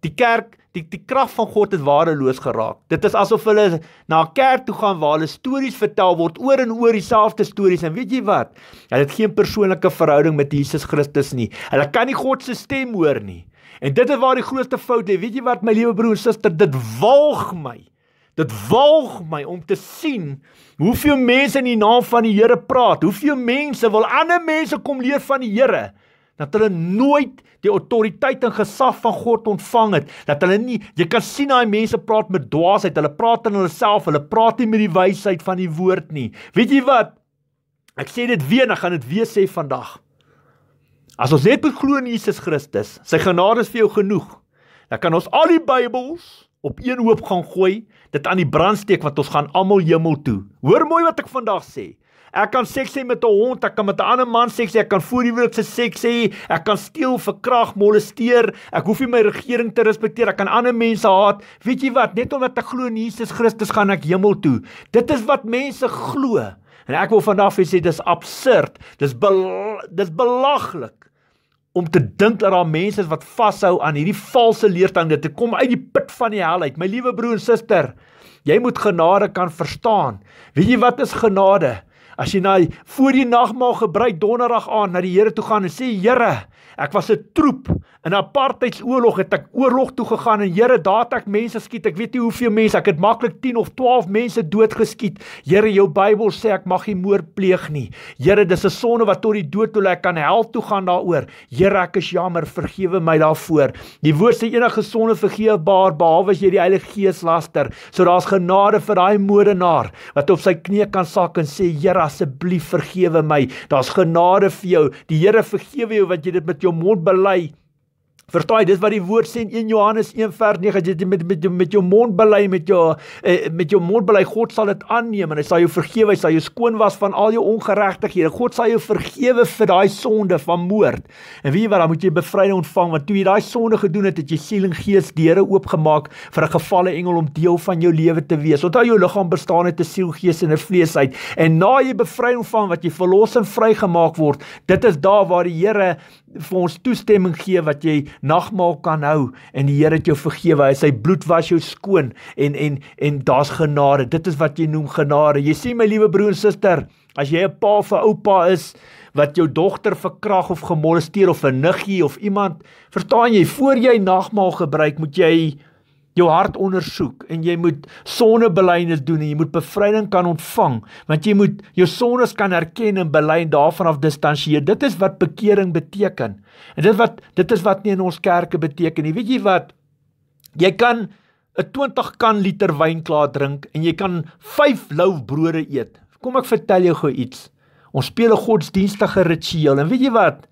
Die kerk, die die krag van God het waardeloos geraak. Dit is asof hulle na 'n kerk toe gaan waar hulle stories vertel word oor en oor dieselfde stories en weet jy wat? Hulle het geen persoonlike verhouding met Jesus Christus nie. Hulle kan nie God se stem hoor nie. En dit is waar die grootste fout lê. Weet jy wat my liewe broer en suster, dit walg my. Dit walg my om te sien hoeveel mense in die naam van die Here praat. Hoeveel mense wil ander mense kom leer van die Here dat hulle nooit die autoriteit en gesag van God ontvang het. Dat hulle nie jy kan sien daai mense praat met dwaasheid. Hulle praat aan hulle self. Hulle praat nie met die wysheid van die woord nie. Weet jy wat? Ek sê dit weer en ek gaan dit weer sê vandag. As ons net glo in Jesus Christus, sy genade is vir jou genoeg. Dan kan ons al die Bybels op een hoop gaan gooi dit aan die brand steek want ons gaan almal hemel toe. Hoor mooi wat ek vandag sê. Ek kan seks hê met 'n hond, ek kan met 'n ander man seks hê, ek kan voor die wêreld se seks hê, ek kan steel vir krag, molesteer, ek hoef nie my regering te respekteer, ek kan ander mense haat. Weet jy wat? Net omdat ek glo in Jesus Christus gaan ek hemel toe. Dit is wat mense glo. En ek wil vandag vir sê dis absurd. Dis bel dis belaglik om te dink dat daar mense is wat vashou aan hierdie valse leerstande te kom uit die put van die hel uit. My liewe broer en suster, jy moet genade kan verstaan. Weet jy wat is genade? As jy na voor die nagmaal gebruik donderdag aand na die Here toe gaan en sê Here, Ek was 'n troep in 'n apartheidsoorlog het ek oorlog toe gegaan en Here daar het ek mense skiet. Ek weet nie hoeveel mense, ek het maklik 10 of 12 mense doodgeskiet. Here, jou Bybel sê ek mag nie moord pleeg nie. Here, dis 'n sonde wat tot die dood toe lê. Ek kan hel toe gaan daaroor. Here, ek is jammer, vergewe my daarvoor. Die Woord sê enige sonde vergeefbaar behalwe as jy die Heilige Gees laster. So daar's genade vir daai moordenaar wat op sy knie kan sak en sê, Here, asseblief vergewe my. Daar's genade vir jou. Die Here vergewe jou wat jy dit met jou mond bely. Verstaan jy dis wat die woord sê in 1 Johannes 1 vers 9 jy met met met jou mond bely met jou eh, met jou mond bely God sal dit aanneem en hy sal jou vergewe hy sal jou skoon was van al jou ongeregtighede God sal jou vergewe vir daai sonde van moord en weet jy wat dan moet jy bevryding ontvang want toe jy daai sonde gedoen het het jy siel en gees deure oopgemaak vir 'n gevalle engel om deel van jou lewe te wees want al jou liggaam bestaan uit 'n siel gees en 'n vleesheid en na jy bevryding ontvang wat jy verlos en vrygemaak word dit is daar waar die Here vir ons toestemming gee wat jy nagmaal kan hou en die Here het jou vergewe. Hy sy bloed was jou skoon en en en daar's genade. Dit is wat jy noem genade. Jy sien my liewe broer en suster, as jy 'n pa vir oupa is wat jou dogter verkrag of gemolesteer of 'n niggie of iemand, verstaan jy, voor jy nagmaal gebruik, moet jy jou hart ondersoek en jy moet sondebelydenis doen en jy moet bevryding kan ontvang want jy moet jou sondes kan erken en bely en daarvan af distansieer dit is wat bekering beteken en dit wat dit is wat nie in ons kerke beteken nie weet jy wat jy kan 'n 20 kan liter wyn klaar drink en jy kan 5 loufbrode eet kom ek vertel jou gou iets ons speel 'n godsdienstige ritueel en weet jy wat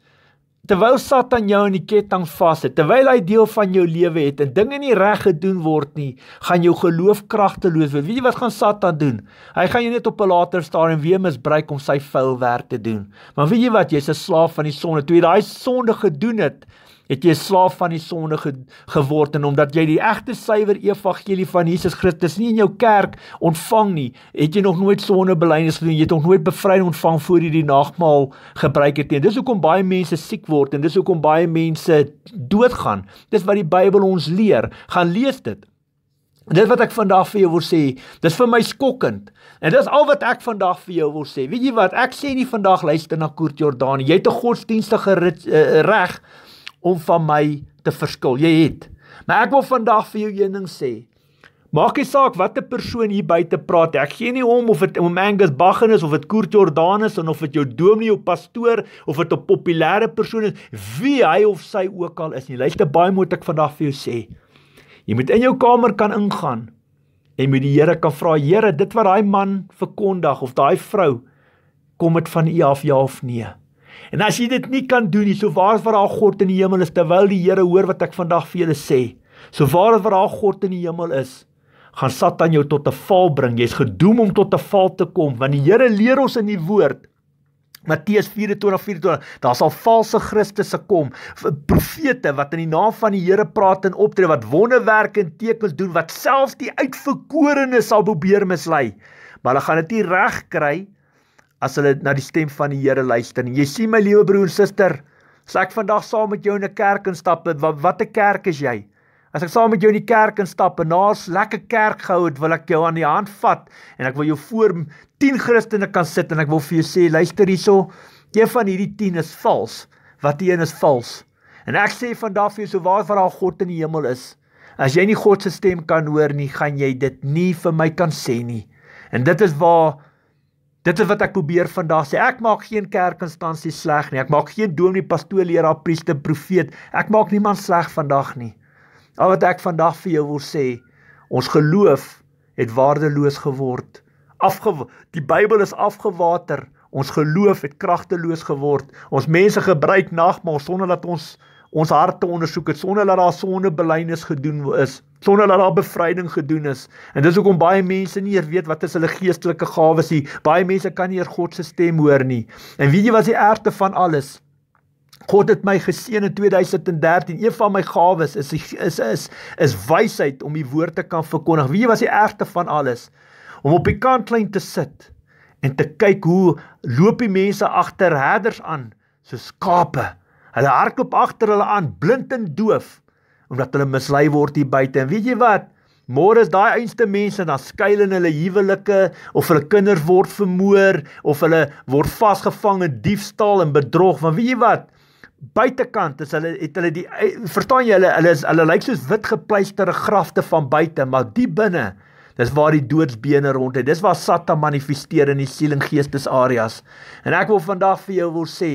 terwyl Satan jou in die ketting vashet, terwyl hy deel van jou lewe het en dinge nie reg gedoen word nie, gaan jou geloof kragteloos word. Weet jy wat gaan Satan doen? Hy gaan jou net op 'n later stadium weer misbruik om sy vuil werk te doen. Maar weet jy wat? Jy's 'n slaaf van die sonde. Toe jy daai sonde gedoen het, het jy 'n slaaf van die sonde ge geword en omdat jy die egte suiwer evangelie van Jesus Christus nie in jou kerk ontvang nie, het jy nog nooit sonde belydenis gedoen, jy het nog nooit bevryding ontvang voor jy die nagmaal gebruik het nie. Dis hoekom baie mense siek word en dis hoekom baie mense doodgaan. Dis wat die Bybel ons leer. Gaan lees dit. Dit wat ek vandag vir jou wil sê, dis vir my skokkend. En dis al wat ek vandag vir jou wil sê. Weet jy wat? Ek sê nie vandag luister na Koert Jordaan. Jy het 'n godsdienstige eh, eh, reg uh, om van my te verskil. Jy het. Maar ek wil vandag vir jou een ding sê. Maak nie saak wat 'n persoon hier buite praat. Ek gee nie om of dit om Angus Baggin is of dit Koert Jordan is of dit jou dominee of pastoor of dit 'n populêre persoon is, wie hy of sy ook al is nie. Luister baie mooi wat ek vandag vir jou sê. Jy moet in jou kamer kan ingaan en met die Here kan vra, Here, dit wat daai man verkondig of daai vrou kom dit van U af ja of nee? En as jy dit nie kan doen nie, so waar wat daar God in die hemel is, terwyl die Here hoor wat ek vandag vir julle sê. So waar wat daar God in die hemel is, gaan Satan jou tot 'n val bring. Jy's gedoem om tot 'n val te kom, want die Here leer ons in die woord Matteus 24:24 24, daar sal valse kristusse kom, profete wat in die naam van die Here praat en optree wat wonderwerke en tekens doen wat selfs die uitverkorenes sal probeer mislei. Maar hulle gaan dit nie reg kry nie as hulle na die stem van die Here luister. En jy sien my liewe broer en suster, as ek vandag saam met jou in 'n kerk instap, wat watter kerk is jy? As ek saam met jou in die kerk instap en naas lekker kerk gehou het, wil ek jou aan die hand vat en ek wil jou voor 10 Christene kan sit en ek wil vir jou sê, luister hierso, een van hierdie 10 is vals. Wat die een is vals. En ek sê vandag vir jou so waar waar God in die hemel is. As jy nie God se stem kan hoor nie, gaan jy dit nie vir my kan sê nie. En dit is waar Dit is wat ek probeer vandag sê. Ek maak geen kerkinstansie sleg nie. Ek maak geen dominee, pastoor, leraar, priester, profeet. Ek maak niemand sleg vandag nie. Al wat ek vandag vir jou wil sê, ons geloof het waardeloos geword. Afge die Bybel is afgewater. Ons geloof het kragteloos geword. Ons mense gebruik nagmaal sonder dat ons ons harte ondersoek het, sonder dat daar sondebelynis gedoen is sonder dat daar bevryding gedoen is. En dis hoekom baie mense nie weet wat is hulle geestelike gawes nie. Baie mense kan nie God se stem hoor nie. En weet jy wat die ergste van alles? God het my geseën in 2013. Een van my gawes is is is is wysheid om die woord te kan verkondig. Weet jy wat die ergste van alles? Om op die kant klein te sit en te kyk hoe loop die mense agter herders aan soos skape. Hulle hardloop agter hulle aan blind en doof omdat hulle mislei word hier buite. En weet jy wat? Môre is daai einste mense dan skuil in hulle huwelike of hulle kinders word vermoor of hulle word vasgevang in diefstal en bedrog. Want weet jy wat? Buitekant is hulle het hulle die verstaan jy hulle hulle is hulle lyk soos wit gepleisterde grafte van buite, maar die binne Dis waar die doodsbene rond het. Dis waar Satan manifesteer in die siel en geestesareas. En ek wil vandag vir jou wil sê,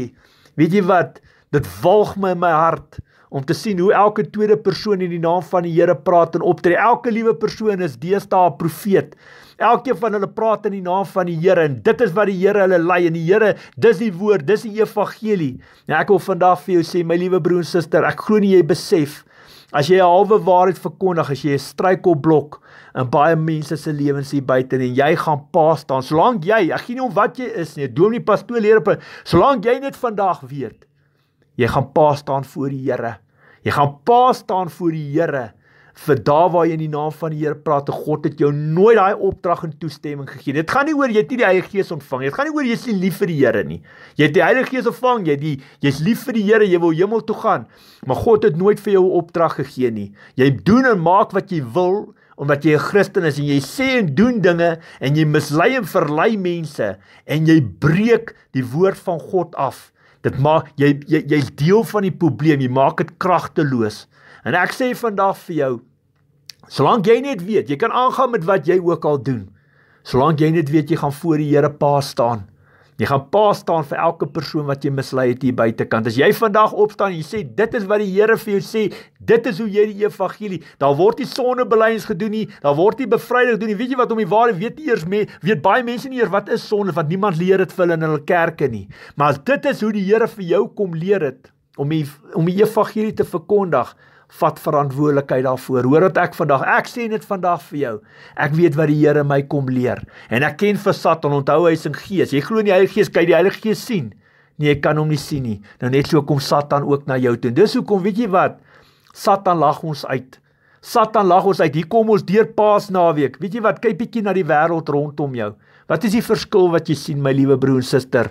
weet jy wat? Dit walg my in my hart om te sien hoe elke tweede persoon in die naam van die Here praat en optree. Elke liewe persoon is deesdae 'n profeet. Elkeen van hulle praat in die naam van die Here en dit is wat die Here hulle lei en die Here, dis die woord, dis die evangelie. Nou ek wil vandag vir jou sê my liewe broer en suster, ek glo nie jy besef as jy 'n halwe waarheid verkondig as jy 'n struikelblok in baie mense se lewens hier buite en jy gaan pa staan. Solank jy, ek gee nie om wat jy is nie, dominee pastoor leer op, solank jy net vandag weet Jy gaan pa staan voor die Here. Jy gaan pa staan voor die Here vir daar waar jy in die naam van die Here praat. God het jou nooit daai opdrag en toestemming gegee. Dit gaan nie oor jy het nie die Heilige Gees ontvang. Dit gaan nie oor jy's nie lief vir die Here nie. Jy het die Heilige Gees ontvang, jy die jy's lief vir die Here, jy wil hemel toe gaan. Maar God het nooit vir jou 'n opdrag gegee nie. Jy doen en maak wat jy wil omdat jy 'n Christen is en jy sê en doen dinge en jy mislei en verlei mense en jy breek die woord van God af Dit maak jy jy's jy deel van die probleem, jy maak dit kragteloos. En ek sê vandag vir jou, solank jy net weet, jy kan aangaan met wat jy ook al doen. Solank jy net weet jy gaan voor die Here pa staan. Jy gaan pa staan vir elke persoon wat jy mislei het hier buitekant. As jy vandag opstaan en jy sê dit is wat die Here vir jou sê, dit is hoe jy die evangelie, daar word nie sondebelydenis gedoen nie, daar word nie bevryding gedoen nie. Weet jy wat om die waarheid weet nie eers mee, weet baie mense nie eers wat is sonde want niemand leer dit vir hulle in hulle kerke nie. Maar as dit is hoe die Here vir jou kom leer dit om die, om die evangelie te verkondig, vat verantwoordelikheid daarvoor. Hoor wat ek vandag, ek sê dit vandag vir jou. Ek weet wat die Here my kom leer en ek ken vir Satan, onthou hy is in gees. Jy glo in die Heilige Gees, kyk die Heilige Gees sien. Nee, jy kan hom nie sien nie. Nou net so kom Satan ook na jou toe. En dis hoekom weet jy wat? Satan lag ons uit. Satan lag ons uit. Hier kom ons deur Paasnaweek. Weet jy wat? Kyk bietjie na die wêreld rondom jou. Wat is die verskil wat jy sien, my liewe broer en suster?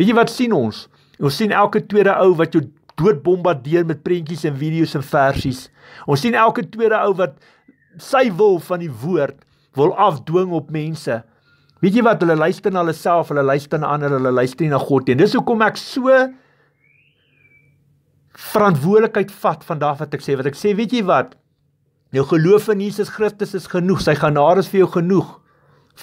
Weet jy wat sien ons? Ons sien elke tweede ou wat jou doodbombardeer met prentjies en video's en versies. Ons sien elke tweede ou wat sy wil van die woord wil afdwing op mense. Weet jy wat? Hulle luister na hulle self, hulle luister na ander, hulle luister nie na God nie. Dis hoekom ek so verantwoordelikheid vat van daardie wat ek sê. Wat ek sê, weet jy wat? Jou geloof in Jesus Christus is genoeg. Sy genade is vir jou genoeg.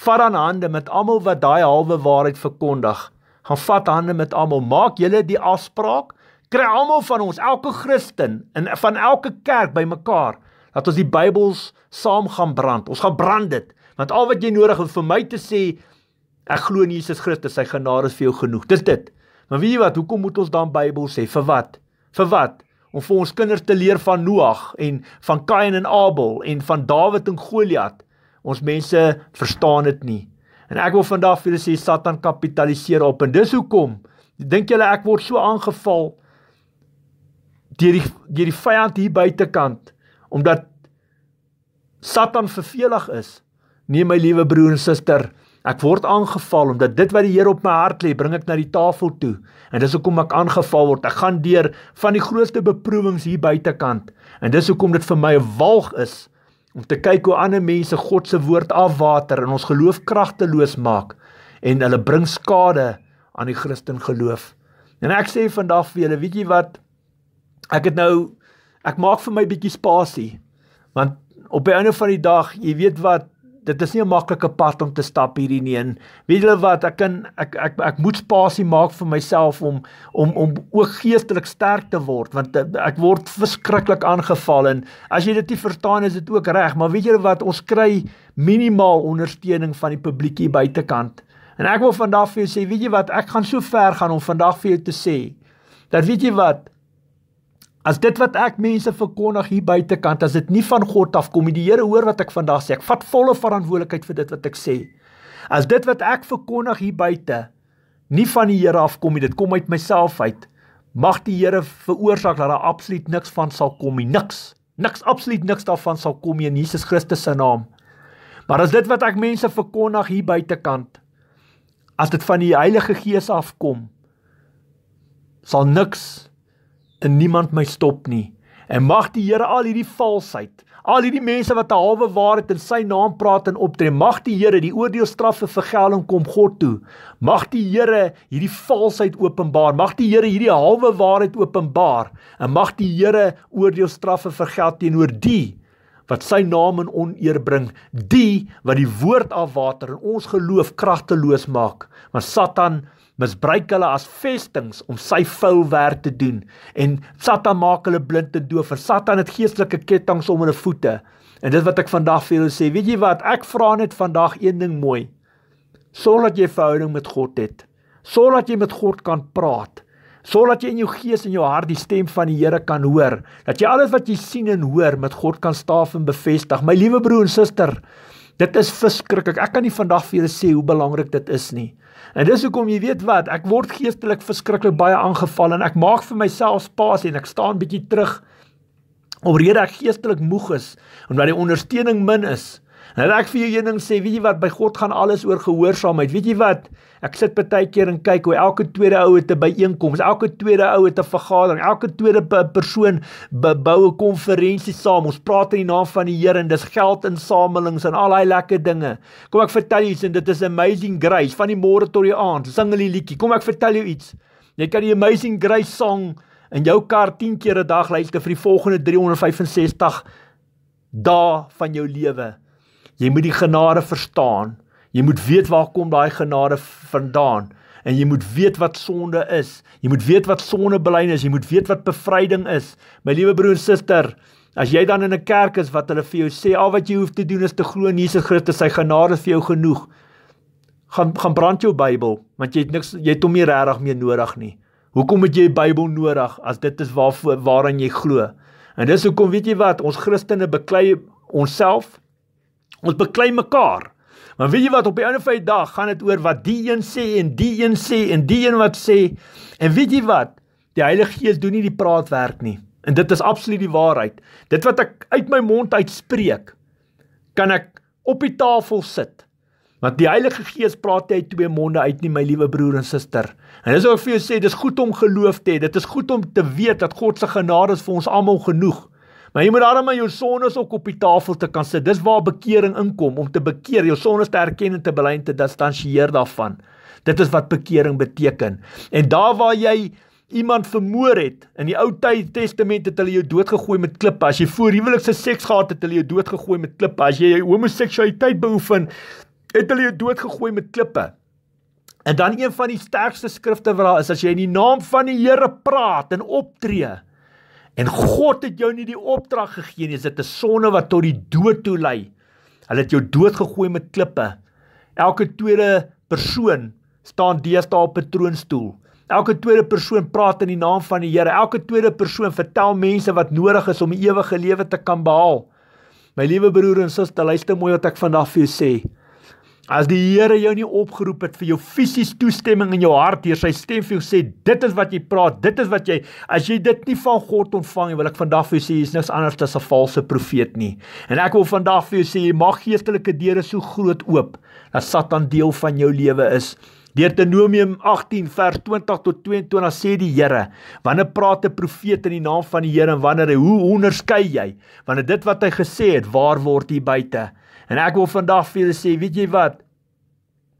Vat aan hande met almal wat daai halwe waarheid verkondig. Gaan vat hande met almal. Maak julle die afspraak kry almal van ons, elke Christen in van elke kerk bymekaar dat ons die Bybels saam gaan brand. Ons gaan brand dit. Want al wat jy nodig het vir my te sê ek glo in Jesus Christus, sy genade is vir jou genoeg. Dis dit. Maar weet jy wat, hoekom moet ons dan Bybel sê? Vir wat? Vir wat? Om vir ons kinders te leer van Noag en van Kain en Abel en van Dawid en Goliat. Ons mense verstaan dit nie. En ek wil vandag vir julle sê Satan kapitaliseer op en dis hoekom. Dink julle ek word so aangeval deur die deur die vyand hier buitekant omdat Satan vervelig is. Nee my liewe broer en suster, ek word aangeval omdat dit wat die Here op my hart lê, bring ek na die tafel toe. En dis hoekom ek aangeval word. Ek gaan deur van die grootste beproewings hier buitekant. En dis hoekom dit vir my 'n walg is om te kyk hoe ander mense God se woord afwater en ons geloof kragteloos maak en hulle bring skade aan die Christen geloof. En ek sê vandag vir julle, weet jy wat? ek het nou ek maak vir my bietjie spasie want op die einde van die dag, jy weet wat, dit is nie 'n maklike pad om te stap hierdie nie en weet julle wat, ek kan ek ek ek moet spasie maak vir myself om om om ook geestelik sterk te word want eh, ek word verskriklik aangeval en as jy dit nie verstaan is dit ook reg, maar weet julle wat, ons kry minimaal ondersteuning van die publiek hier buitekant. En ek wil vandag vir jou sê, weet jy wat, ek gaan so ver gaan om vandag vir jou te sê dat weet jy wat, As dit wat ek mense verkondig hier buitekant, as dit nie van God afkom nie, die Here hoor wat ek vandag sê. Ek vat volle verantwoordelikheid vir dit wat ek sê. As dit wat ek verkondig hier buite nie van die Here afkom nie, dit kom uit myself uit. Mag die Here veroorsaak dat daar absoluut niks van sal kom nie, niks. Niks absoluut niks daarvan sal kom nie in Jesus Christus se naam. Maar as dit wat ek mense verkondig hier buitekant, as dit van die Heilige Gees afkom, sal niks en niemand my stop nie. En mag die Here al hierdie valsheid, al hierdie mense wat 'n halwe waarheid in sy naam praat en optree, mag die Here die oordeelstraf vir vergeling kom God toe. Mag die Here hierdie valsheid openbaar. Mag die Here hierdie halwe waarheid openbaar en mag die Here oordeelstraf vir geld teenoor die wat sy naam in oneer bring, die wat die woord afwater en ons geloof kragteloos maak, want Satan misbruik hulle as vestinge om sy vuil werk te doen en Satan maak hulle blind en doof. Satan het geestelike kettinge om hulle voete. En dit wat ek vandag vir julle sê, weet jy wat, ek vra net vandag een ding mooi. Sorg dat jy 'n verhouding met God het. Sorg dat jy met God kan praat sodat jy in jou gees en jou hart die stem van die Here kan hoor, dat jy alles wat jy sien en hoor met God kan staaf en bevestig. My liewe broer en suster, dit is verskriklik. Ek kan nie vandag vir julle sê hoe belangrik dit is nie. En dis hoekom jy weet wat, ek word geestelik verskriklik baie aangeval en ek maak vir myself spasie en ek staan bietjie terug omdat ek geestelik moeg is omdat die ondersteuning min is. Nou ek vir jou een ding sê, weet jy wat, by God gaan alles oor gehoorsaamheid. Weet jy wat? Ek sit baie keer en kyk hoe elke tweede ou het 'n byeenkoms, elke tweede ou het 'n vergadering, elke tweede persoon bou 'n konferensie saam. Ons praat in die naam van die Here en dis geld insamelings en al daai lekker dinge. Kom ek vertel jou iets en dit is amazing grace van die môre tot die aand. Sing 'n liedjie. Kom ek vertel jou iets. Jy kan die amazing grace sang in jou kar 10 keer 'n dag luister vir die volgende 365 dae van jou lewe. Jy moet die genade verstaan. Jy moet weet waar kom daai genade vandaan en jy moet weet wat sonde is. Jy moet weet wat sondebelyning is. Jy moet weet wat bevryding is. My liewe broer en suster, as jy dan in 'n kerk is wat hulle vir jou sê al wat jy hoef te doen is te glo in Jesus Christus, sy genade is vir jou genoeg. Gaan gaan brand jou Bybel want jy het niks jy het hom nie regtig meer nodig nie. Hoekom het jy die Bybel nodig as dit is waarvoor waaraan jy glo? En dis hoekom weet jy wat, ons Christene beklei onsself Ons beklei mekaar. Maar weet jy wat op die einde van die dag gaan dit oor wat die een sê en die een sê en die een wat sê. En weet jy wat? Die Heilige Gees doen nie die praatwerk nie. En dit is absoluut die waarheid. Dit wat ek uit my mond uitspreek, kan ek op die tafel sit. Want die Heilige Gees praat nie uit twee monde uit nie, my liewe broer en suster. En dis wat ek vir jou sê, dis goed om geloof te hê. Dit is goed om te weet dat God se genade is vir ons almal genoeg. Maar jy moet daarom jou sondes ook op die tafel te kan sit. Dis waar bekering inkom om te bekeer, jou sondes te erken en te bely en te distansieer daarvan. Dit is wat bekering beteken. En daar waar jy iemand vermoor het in die Ou Testament het hulle jou doodgegooi met klippe. As jy voor huwelikse seks gehad het, het hulle jou doodgegooi met klippe. As jy homoseksualiteit beoefen, het hulle jou doodgegooi met klippe. En dan een van die sterkste skrifte wat daar is, as jy in die naam van die Here praat en optree, En God het jou nie die opdrag gegee nie. Dit is 'n sonde wat tot die dood toe lei. Hulle het jou dood gegooi met klippe. Elke tweede persoon staan deesdae op 'n troonstoel. Elke tweede persoon praat in die naam van die Here. Elke tweede persoon vertel mense wat nodig is om 'n ewige lewe te kan behaal. My liewe broer en suster, luister mooi wat ek vandag vir jou sê. As die Here jou nie opgeroep het vir jou fisies toestemming in jou hart deur sy stem vir jou sê dit is wat jy praat, dit is wat jy as jy dit nie van God ontvang nie, wil ek vandag vir jou sê jy's niks anders as 'n valse profeet nie. En ek wil vandag vir jou sê jy mag geestelike deure so groot oop dat Satan deel van jou lewe is. Deuteronomium 18 vers 20 tot 22 sê die Here, wanneer praat 'n profeet in die naam van die Here en wanneer hy hoe onderskei jy wanneer dit wat hy gesê het waar word hier buite? En ek wil vandag vir julle sê, weet jy wat?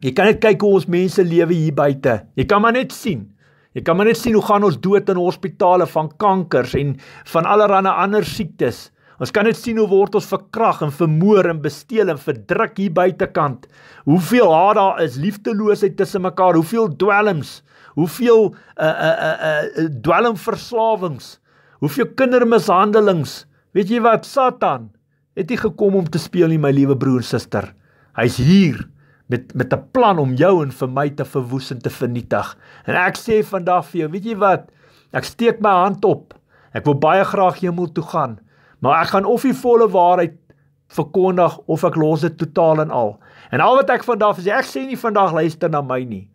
Jy kan net kyk hoe ons mense lewe hier buite. Jy kan maar net sien. Jy kan maar net sien hoe gaan ons dood in hospitale van kankers en van allerlei ander siektes. Ons kan net sien hoe word ons verkrag en vermoor en gesteel en verdruk hier buitekant. Hoeveel haat daar is, liefteloosheid tussen mekaar, hoeveel dwelms, hoeveel uh eh, uh eh, uh, eh, uh dwelmverslawings, hoeveel kindermishandelings. Weet jy wat, Satan? het nie gekom om te speel nie, my liewe broer en suster. Hy's hier met met 'n plan om jou en vir my te verwoes en te vernietig. En ek sê vandag vir jou, weet jy wat? Ek steek my hand op. Ek wil baie graag hemel toe gaan, maar ek gaan of die volle waarheid verkondig of ek los dit totaal en al. En al wat ek vandag sê, ek sê nie vandag luister na my nie.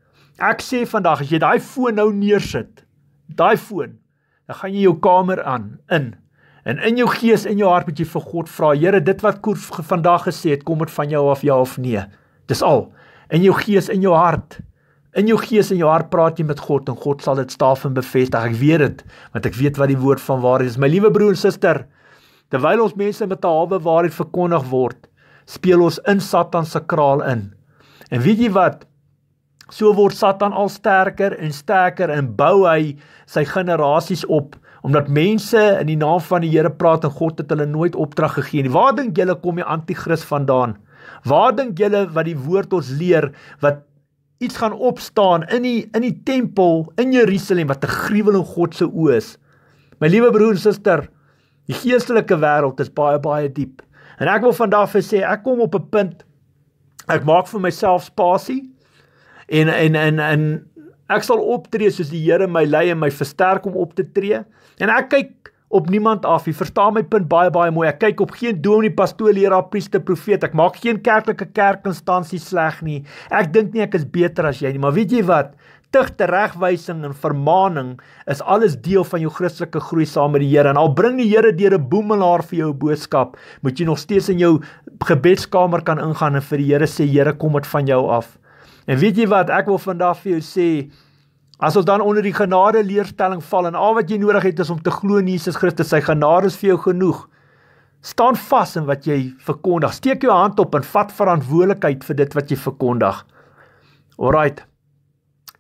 Ek sê vandag as jy daai foon nou neersit, daai foon, dan gaan jy jou kamer aan in. En in jou gees en jou hart moet jy vir God vra, Here, dit wat Koer vandag gesê het, kom dit van jou af, ja of nee. Dis al. In jou gees en jou hart. In jou gees en jou hart praat jy met God en God sal dit staaf en bevestig. Ek weet dit, want ek weet wat die woord van waarheid is. My liewe broer en suster, terwyl ons mense met 'n halwe waarheid verkondig word, speel ons in Satan se kraal in. En weet jy wat? So word Satan al sterker en sterker en bou hy sy generasies op omdat mense in die naam van die Here praat en God het hulle nooit opdrag gegee nie. Waar dink julle kom die anti-kris vandaan? Waar dink julle wat die woord ons leer wat iets gaan opstaan in die in die tempel in Jerusalem wat 'n gruwel in God se oë is? My liewe broer en suster, die geestelike wêreld is baie baie diep. En ek wil vandag vir sê ek kom op 'n punt ek maak vir myself spasie en en en en ek sal optree soos die Here my lei en my versterk om op te tree. En ek kyk op niemand af. Jy verstaan my punt baie baie mooi. Ek kyk op geen dominee, pastoor, leraar, priester, profeet. Ek maak geen kerklike kerkinstansie sleg nie. Ek dink nie ek is beter as jy nie, maar weet jy wat? Tugte regwysing en vermaaning is alles deel van jou Christelike groei saam met die Here. En al bring die Here deur 'n boemelaar vir jou boodskap, moet jy nog steeds in jou gebedskamer kan ingaan en vir die Here sê, Here, kom dit van jou af. En weet jy wat? Ek wil vandag vir jou sê, As ons dan onder die genade leerstelling val en al wat jy nodig het is om te glo in Jesus Christus, sy genade is vir jou genoeg. Staan vas in wat jy verkondig. Steek jou hand op en vat verantwoordelikheid vir dit wat jy verkondig. Alrite.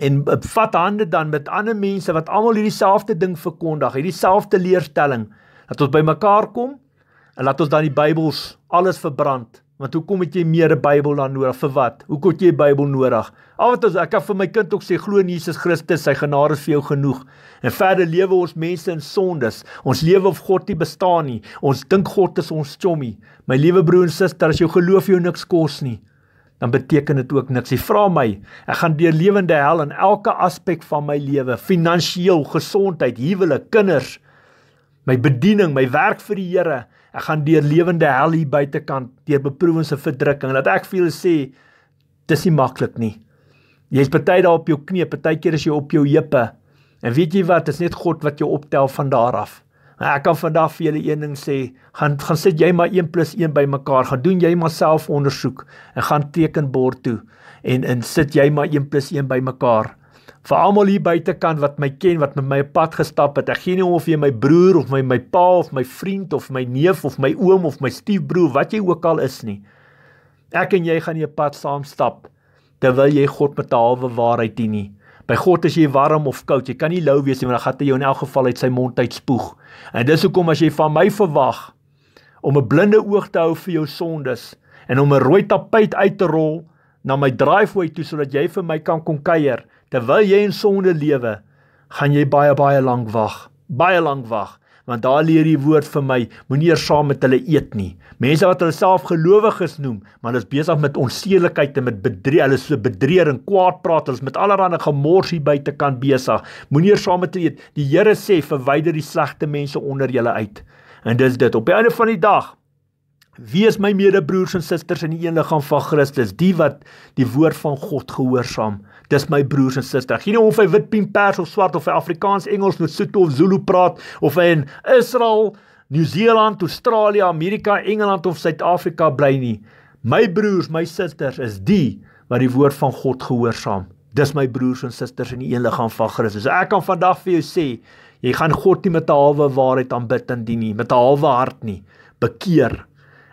En eh, vat hande dan met ander mense wat almal hierdie selfde ding verkondig, hierdie selfde leerstelling dat ons bymekaar kom en laat ons dan die Bybels alles verbrand. Want hoekom het jy meer 'n Bybel dan nodig? Vir wat? Hoekom het jy 'n Bybel nodig? Al wat ons ek kan vir my kind ook sê glo in Jesus Christus, sy genade is vir jou genoeg. En verder lewe ons mense in sondes. Ons lewe of God nie bestaan nie. Ons dink God is ons chommie. My liewe broer en suster, as jou geloof jou niks kos nie, dan beteken dit ook niks. Jy vra my, ek gaan deur lewende hel in elke aspek van my lewe, finansiëel, gesondheid, huwelik, kinders my bediening, my werk vir die Here. Ek gaan deur lewende hel hier buitekant, deur beproewings en verdrukking. Laat ek vir julle sê, dis nie maklik nie. Jy's baie daar op jou knie, baie keer is jy op jou heupe. En weet jy wat, dis net God wat jou optel van daar af. Maar nou, ek kan vandag vir julle een ding sê, gaan gaan sit jy maar 1 + 1 bymekaar, gaan doen jy maar self ondersoek en gaan teken bord toe en en sit jy maar 1 + 1 bymekaar vir almal hier buitekant wat my ken, wat met my op pad gestap het. Ek gee nie om of jy my broer of my my pa of my vriend of my neef of my oom of my stiefbroer, wat jy ook al is nie. Ek en jy gaan hier pad saam stap terwyl jy God met 'n halwe waarheid dien nie. By God is jy warm of koud, jy kan nie lou wees nie, want dan gaan hy jou in elk geval uit sy mond uit spoeg. En dis hoekom as jy van my verwag om 'n blinde oog te hou vir jou sondes en om 'n rooi tapijt uit te rol na my driveway toe sodat jy vir my kan kom kuier terwyl jy in sonde lewe, gaan jy baie baie lank wag, baie lank wag, want daar leer die woord vir my, moenie eers saam met hulle eet nie. Mense wat hulle self gelowiges noem, maar hulle is besig met onseelikheid en met bedrie, hulle so bedreering, kwaad praat, hulle is met allerlei gemorsie buite kan besig. Moenie eers saam met hulle eet. Die Here sê verwyder die slegte mense onder julle uit. En dis dit op die einde van die dag. Wees my medebroers en susters in die een liggaam van Christus, die wat die woord van God gehoorsaam. So dis my broers en susters. Geen of hy wit, pien, pers of swart of hy Afrikaans, Engels, Lesotho of Zulu praat of hy in Israel, Nieu-Seeland, Australië, Amerika, Engeland of Suid-Afrika bly nie. My broers, my susters is die wat die woord van God gehoorsaam. Dis my broers en susters in die een liggaam van Christus. So ek kan vandag vir jou sê, jy gaan God nie met 'n halwe waarheid aanbid en dien nie, met 'n halwe hart nie. Bekeer.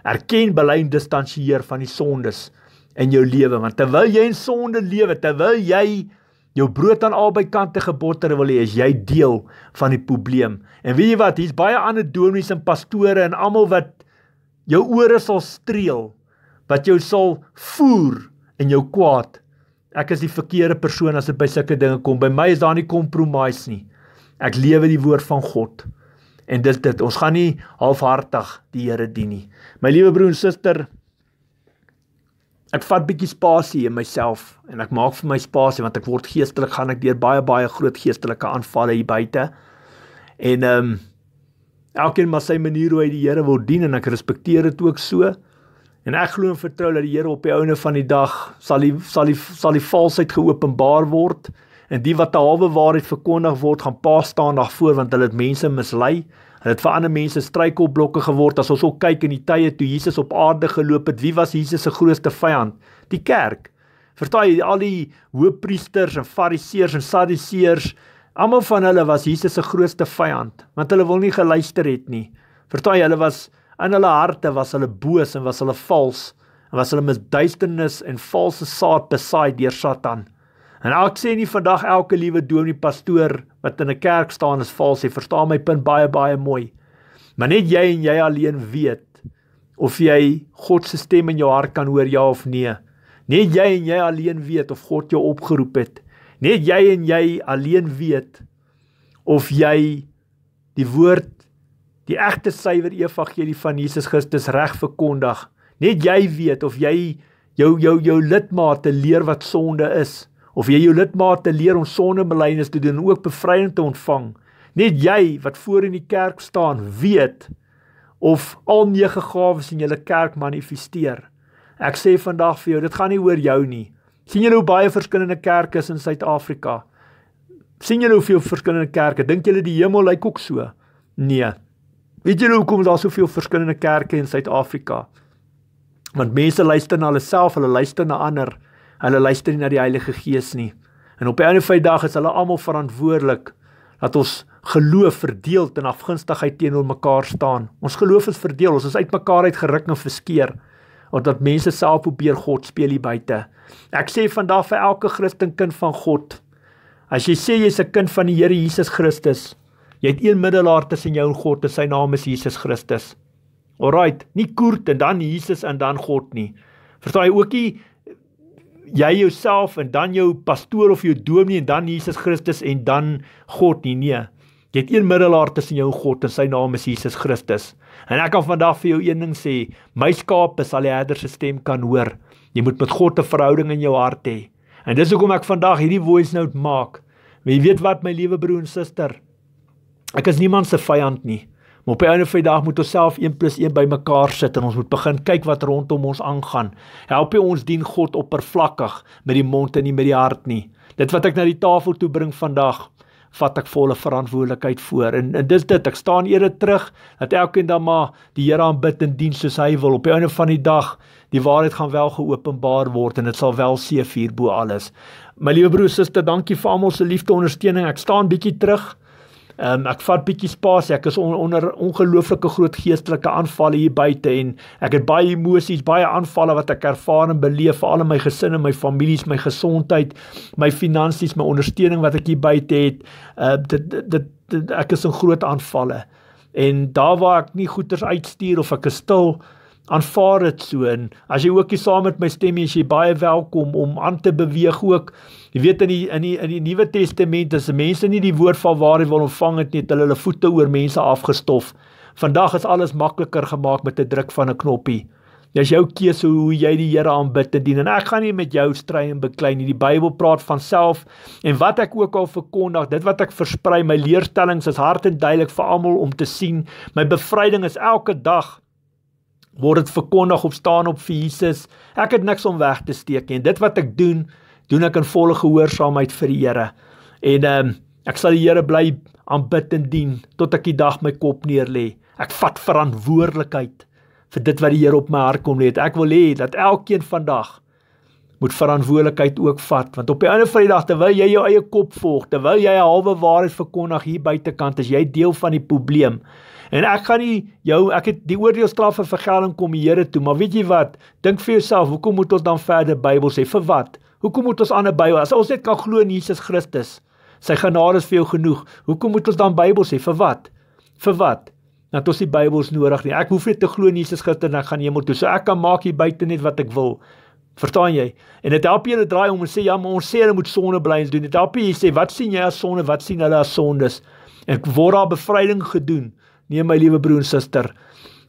Erken, bely en distansieer van die sondes in jou lewe want terwyl jy in sonde lewe terwyl jy jou brood aan albei kante gebotter wil hê as jy deel van die probleem en weet jy wat hier's baie ander dominees en pastore en almal wat jou ore sal streel wat jou sal voer in jou kwaad ek is die verkeerde persoon as dit by sulke dinge kom by my is daar nie compromise nie ek lewe die woord van God en dit dit ons gaan nie halfhartig die Here dien nie my liewe broer en suster Ek vat bietjie spasie in myself en ek maak vir my spasie want ek word geestelik gaan ek deur baie baie groot geestelike aanvalle hier buite. En ehm um, elkeen maar sy manier hoe hy die Here wil dien en ek respekteer dit ook so. En ek glo en vertrou dat die Here op die ouene van die dag sal die sal die sal die valsheid geopenbaar word en die wat 'n halwe waarheid verkondig word gaan pa staan daarvoor want hulle het mense mislei Hulle het vir ander mense struikelblokke geword as ons ook kyk in die tye toe Jesus op aarde geloop het. Wie was Jesus se grootste vyand? Die kerk. Vertaal jy al die hoofpriesters en fariseërs en sadiseërs, almal van hulle was Jesus se grootste vyand, want hulle wil nie geluister het nie. Vertaal jy hulle was in hulle harte was hulle boos en was hulle vals en was hulle misduisternis en valse saad besaai deur Satan. En ek sê nie vandag elke liewe dominee pastoor wat in 'n kerk staan is vals nie. Verstaan my punt baie baie mooi. Maar net jy en jy alleen weet of jy God se stem in jou hart kan hoor ja of nee. Net jy en jy alleen weet of God jou opgeroep het. Net jy en jy alleen weet of jy die woord die egte suiwer evangelie van Jesus Christus reg verkondig. Net jy weet of jy jou jou jou lidmate leer wat sonde is of jy jou lidmate leer om sondebelydenis te doen en ook bevryding te ontvang. Net jy wat voor in die kerk staan, weet of al nege gawes in julle kerk manifesteer. Ek sê vandag vir jou, dit gaan nie oor jou nie. sien julle hoe baie verskillende kerke is in Suid-Afrika? sien julle hoeveel verskillende kerke? Dink julle die hemel lyk ook so? Nee. Weet julle hoekom daar soveel verskillende kerke in Suid-Afrika? Want mense luister na hulle self, hulle luister na ander. Hulle luister nie na die Heilige Gees nie. En op 'n ander feit dag is hulle almal verantwoordelik dat ons geloof verdeel en afgunstigheid teenoor mekaar staan. Ons geloof is verdeel, ons is uitmekaar uitgeruk en verskeur omdat mense self probeer God speel hier buite. Ek sê vandag vir elke Christen kind van God, as jy sê jy's 'n kind van die Here Jesus Christus, jy het een middelaar tussen jou en God, en sy naam is Jesus Christus. Alraight, nie Koert en dan Jesus en dan God nie. Verstaan jy ook nie jy jouself en dan jou pastoor of jou dominee en dan Jesus Christus en dan God nie nee jy het een middelaar tussen jou en God en sy naam is Jesus Christus en ek kan vandag vir jou een ding sê my skape sal die herder se stem kan hoor jy moet met God 'n verhouding in jou hart hê en dis hoekom ek vandag hierdie voice note maak want jy weet wat my liewe broer en suster ek is niemand se vyand nie Maar op die einde van die dag moet ons self 1 plus 1 bymekaar sit en ons moet begin kyk wat rondom ons aangaan. Help ons dien God oppervlakkig met die mond en nie met die hart nie. Dit wat ek na die tafel toe bring vandag vat ek volle verantwoordelikheid voor en, en dis dit ek staan eerder terug dat elkeen dan maar die Here aanbid in diens soos hy wil op die einde van die dag die waarheid gaan wel geopenbaar word en dit sal wel seëvier bo alles my liewe broer suster dankie vir almal se liefde ondersteuning ek staan bietjie terug Um, ek vat bietjie spasie. Ek is on, onder ongelooflike groot geestelike aanvalle hier buite en ek het baie emosies, baie aanvalle wat ek ervaar en beleef, veral in my gesin en my familie, my gesondheid, my finansies, my ondersteuning wat ek hier buite het. Uh dit dit, dit dit ek is in groot aanvalle. En daar waar ek nie goeders uitstuur of ek is stil, aanvaar dit so. En as jy ookie saam met my stem is, jy baie welkom om aan te beweeg ook Jy weet in die in die in die Nuwe Testament as mense nie die woord van waarheid wil ontvang het nie, het hulle hulle voete oor mense afgestof. Vandag is alles makliker gemaak met 'n druk van 'n knoppie. Dit is jou keuse hoe jy die Here aanbid te dien en ek gaan nie met jou stry en beklei nie. Die Bybel praat van self en wat ek ook al verkondig, dit wat ek versprei, my leerstellings is hard en duidelik vir almal om te sien. My bevryding is elke dag word dit verkondig op staan op vir Jesus. Ek het niks om weg te steek nie. Dit wat ek doen, doen ek in volle gehoorsaamheid vir die Here. En ehm um, ek sal die Here bly aanbid en dien tot ek die dag my kop neerlê. Ek vat verantwoordelikheid vir dit wat die Here op my hart kom lê. Ek wil hê dat elkeen vandag moet verantwoordelikheid ook vat want op die einde van die dag terwyl jy jou eie kop volg, terwyl jy 'n halwe waarheid verkondig hier buitekant, as jy deel van die probleem. En ek gaan nie jou ek het die oordeelstraf en vergelding kom die Here toe, maar weet jy wat? Dink vir jouself, hoekom moet ons dan verder Bybel sê? Vir wat? Hoekom moet ons aan 'n Bybel? As ons net kan glo in Jesus Christus, sy genade is vir jou genoeg. Hoekom moet ons dan Bybel sê? Vir wat? Vir wat? Dat ons die Bybels nodig nie. Ek hoef net te glo in Jesus Christus en ek gaan hemel toe. So ek kan maak hier buite net wat ek wil. Verstaan jy? En dit help jy hulle draai om en sê ja, maar ons sê hulle moet sonde blys doen. Dit help jy sê wat sien jy as sonde? Wat sien hulle as sondes? Ek word daar bevryding gedoen. Nee my liewe broer en suster.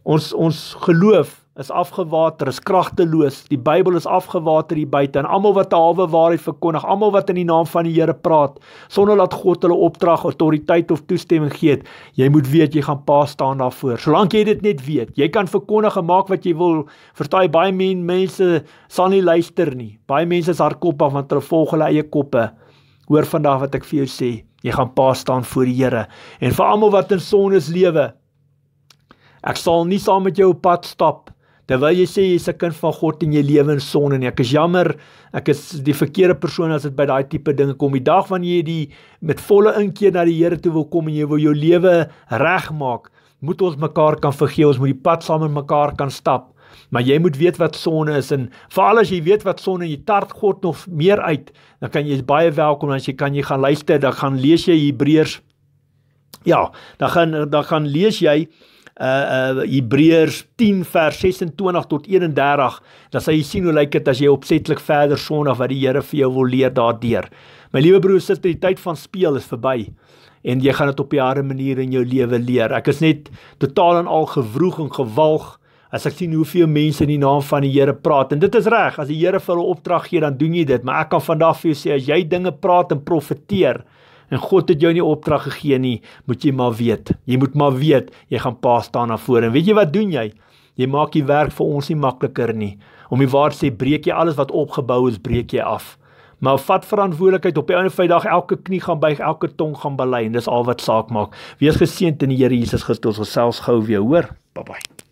Ons ons geloof is afgewater, is kragteloos. Die Bybel is afgewater hier buite en almal wat halwe waarheid verkondig, almal wat in die naam van die Here praat, sonder dat God hulle opdrag, autoriteit of toestemming gee, jy moet weet jy gaan pa staan daarvoor. Solank jy dit net weet, jy kan verkondig en maak wat jy wil. Vertaai baie men, mense sal nie luister nie. Baie mense is hardkoppig want hulle volg hulle eie koppe. Hoor vandag wat ek vir jou sê, jy gaan pa staan voor die Here en vir almal wat in sondes lewe. Ek sal nie saam met jou op pad stap nie. Terwyl jy sê jy's 'n kind van God en jy lewe in sonde en ek is jammer, ek is die verkeerde persoon as dit by daai tipe dinge kom. Die dag wanneer jy die met volle inkeer na die Here toe wil kom en jy wil jou lewe regmaak, moet ons mekaar kan vergewe, ons moet die pad saam met mekaar kan stap. Maar jy moet weet wat sonde is en veral as jy weet wat sonde is, jy tart God nog meer uit, dan kan jy baie welkom as jy kan jy gaan luister, dan gaan lees jy Hebreërs. Ja, dan gaan dan gaan lees jy Uh, uh Hebreërs 10 vers 26 tot 31 dan sal jy sien hoe lyk dit as jy opsetlik verder sondig wat die Here vir jou wil leer daardeur. My liewe broers, sister, die tyd van speel is verby en jy gaan dit op 'n harde manier in jou lewe leer. Ek is net totaal en al gewroeg en gewalg as ek sien hoeveel mense in die naam van die Here praat en dit is reg, as die Here vir hulle opdrag gee, dan doen jy dit, maar ek kan vandag vir jou sê as jy dinge praat en profeteer, en God het jou nie opdrag gegee nie, moet jy maar weet. Jy moet maar weet, jy gaan pa staan na vore. En weet jy wat doen jy? Jy maak die werk vir ons nie makliker nie. Om die waar sê breek jy alles wat opgebou is, breek jy af. Maar vat verantwoordelikheid op die ouene Vrydag elke knie gaan buig, elke tong gaan bely en dis al wat saak maak. Wees geseënd in die Here Jesus Christus. Ons gesels gou weer, hoor. Bye bye.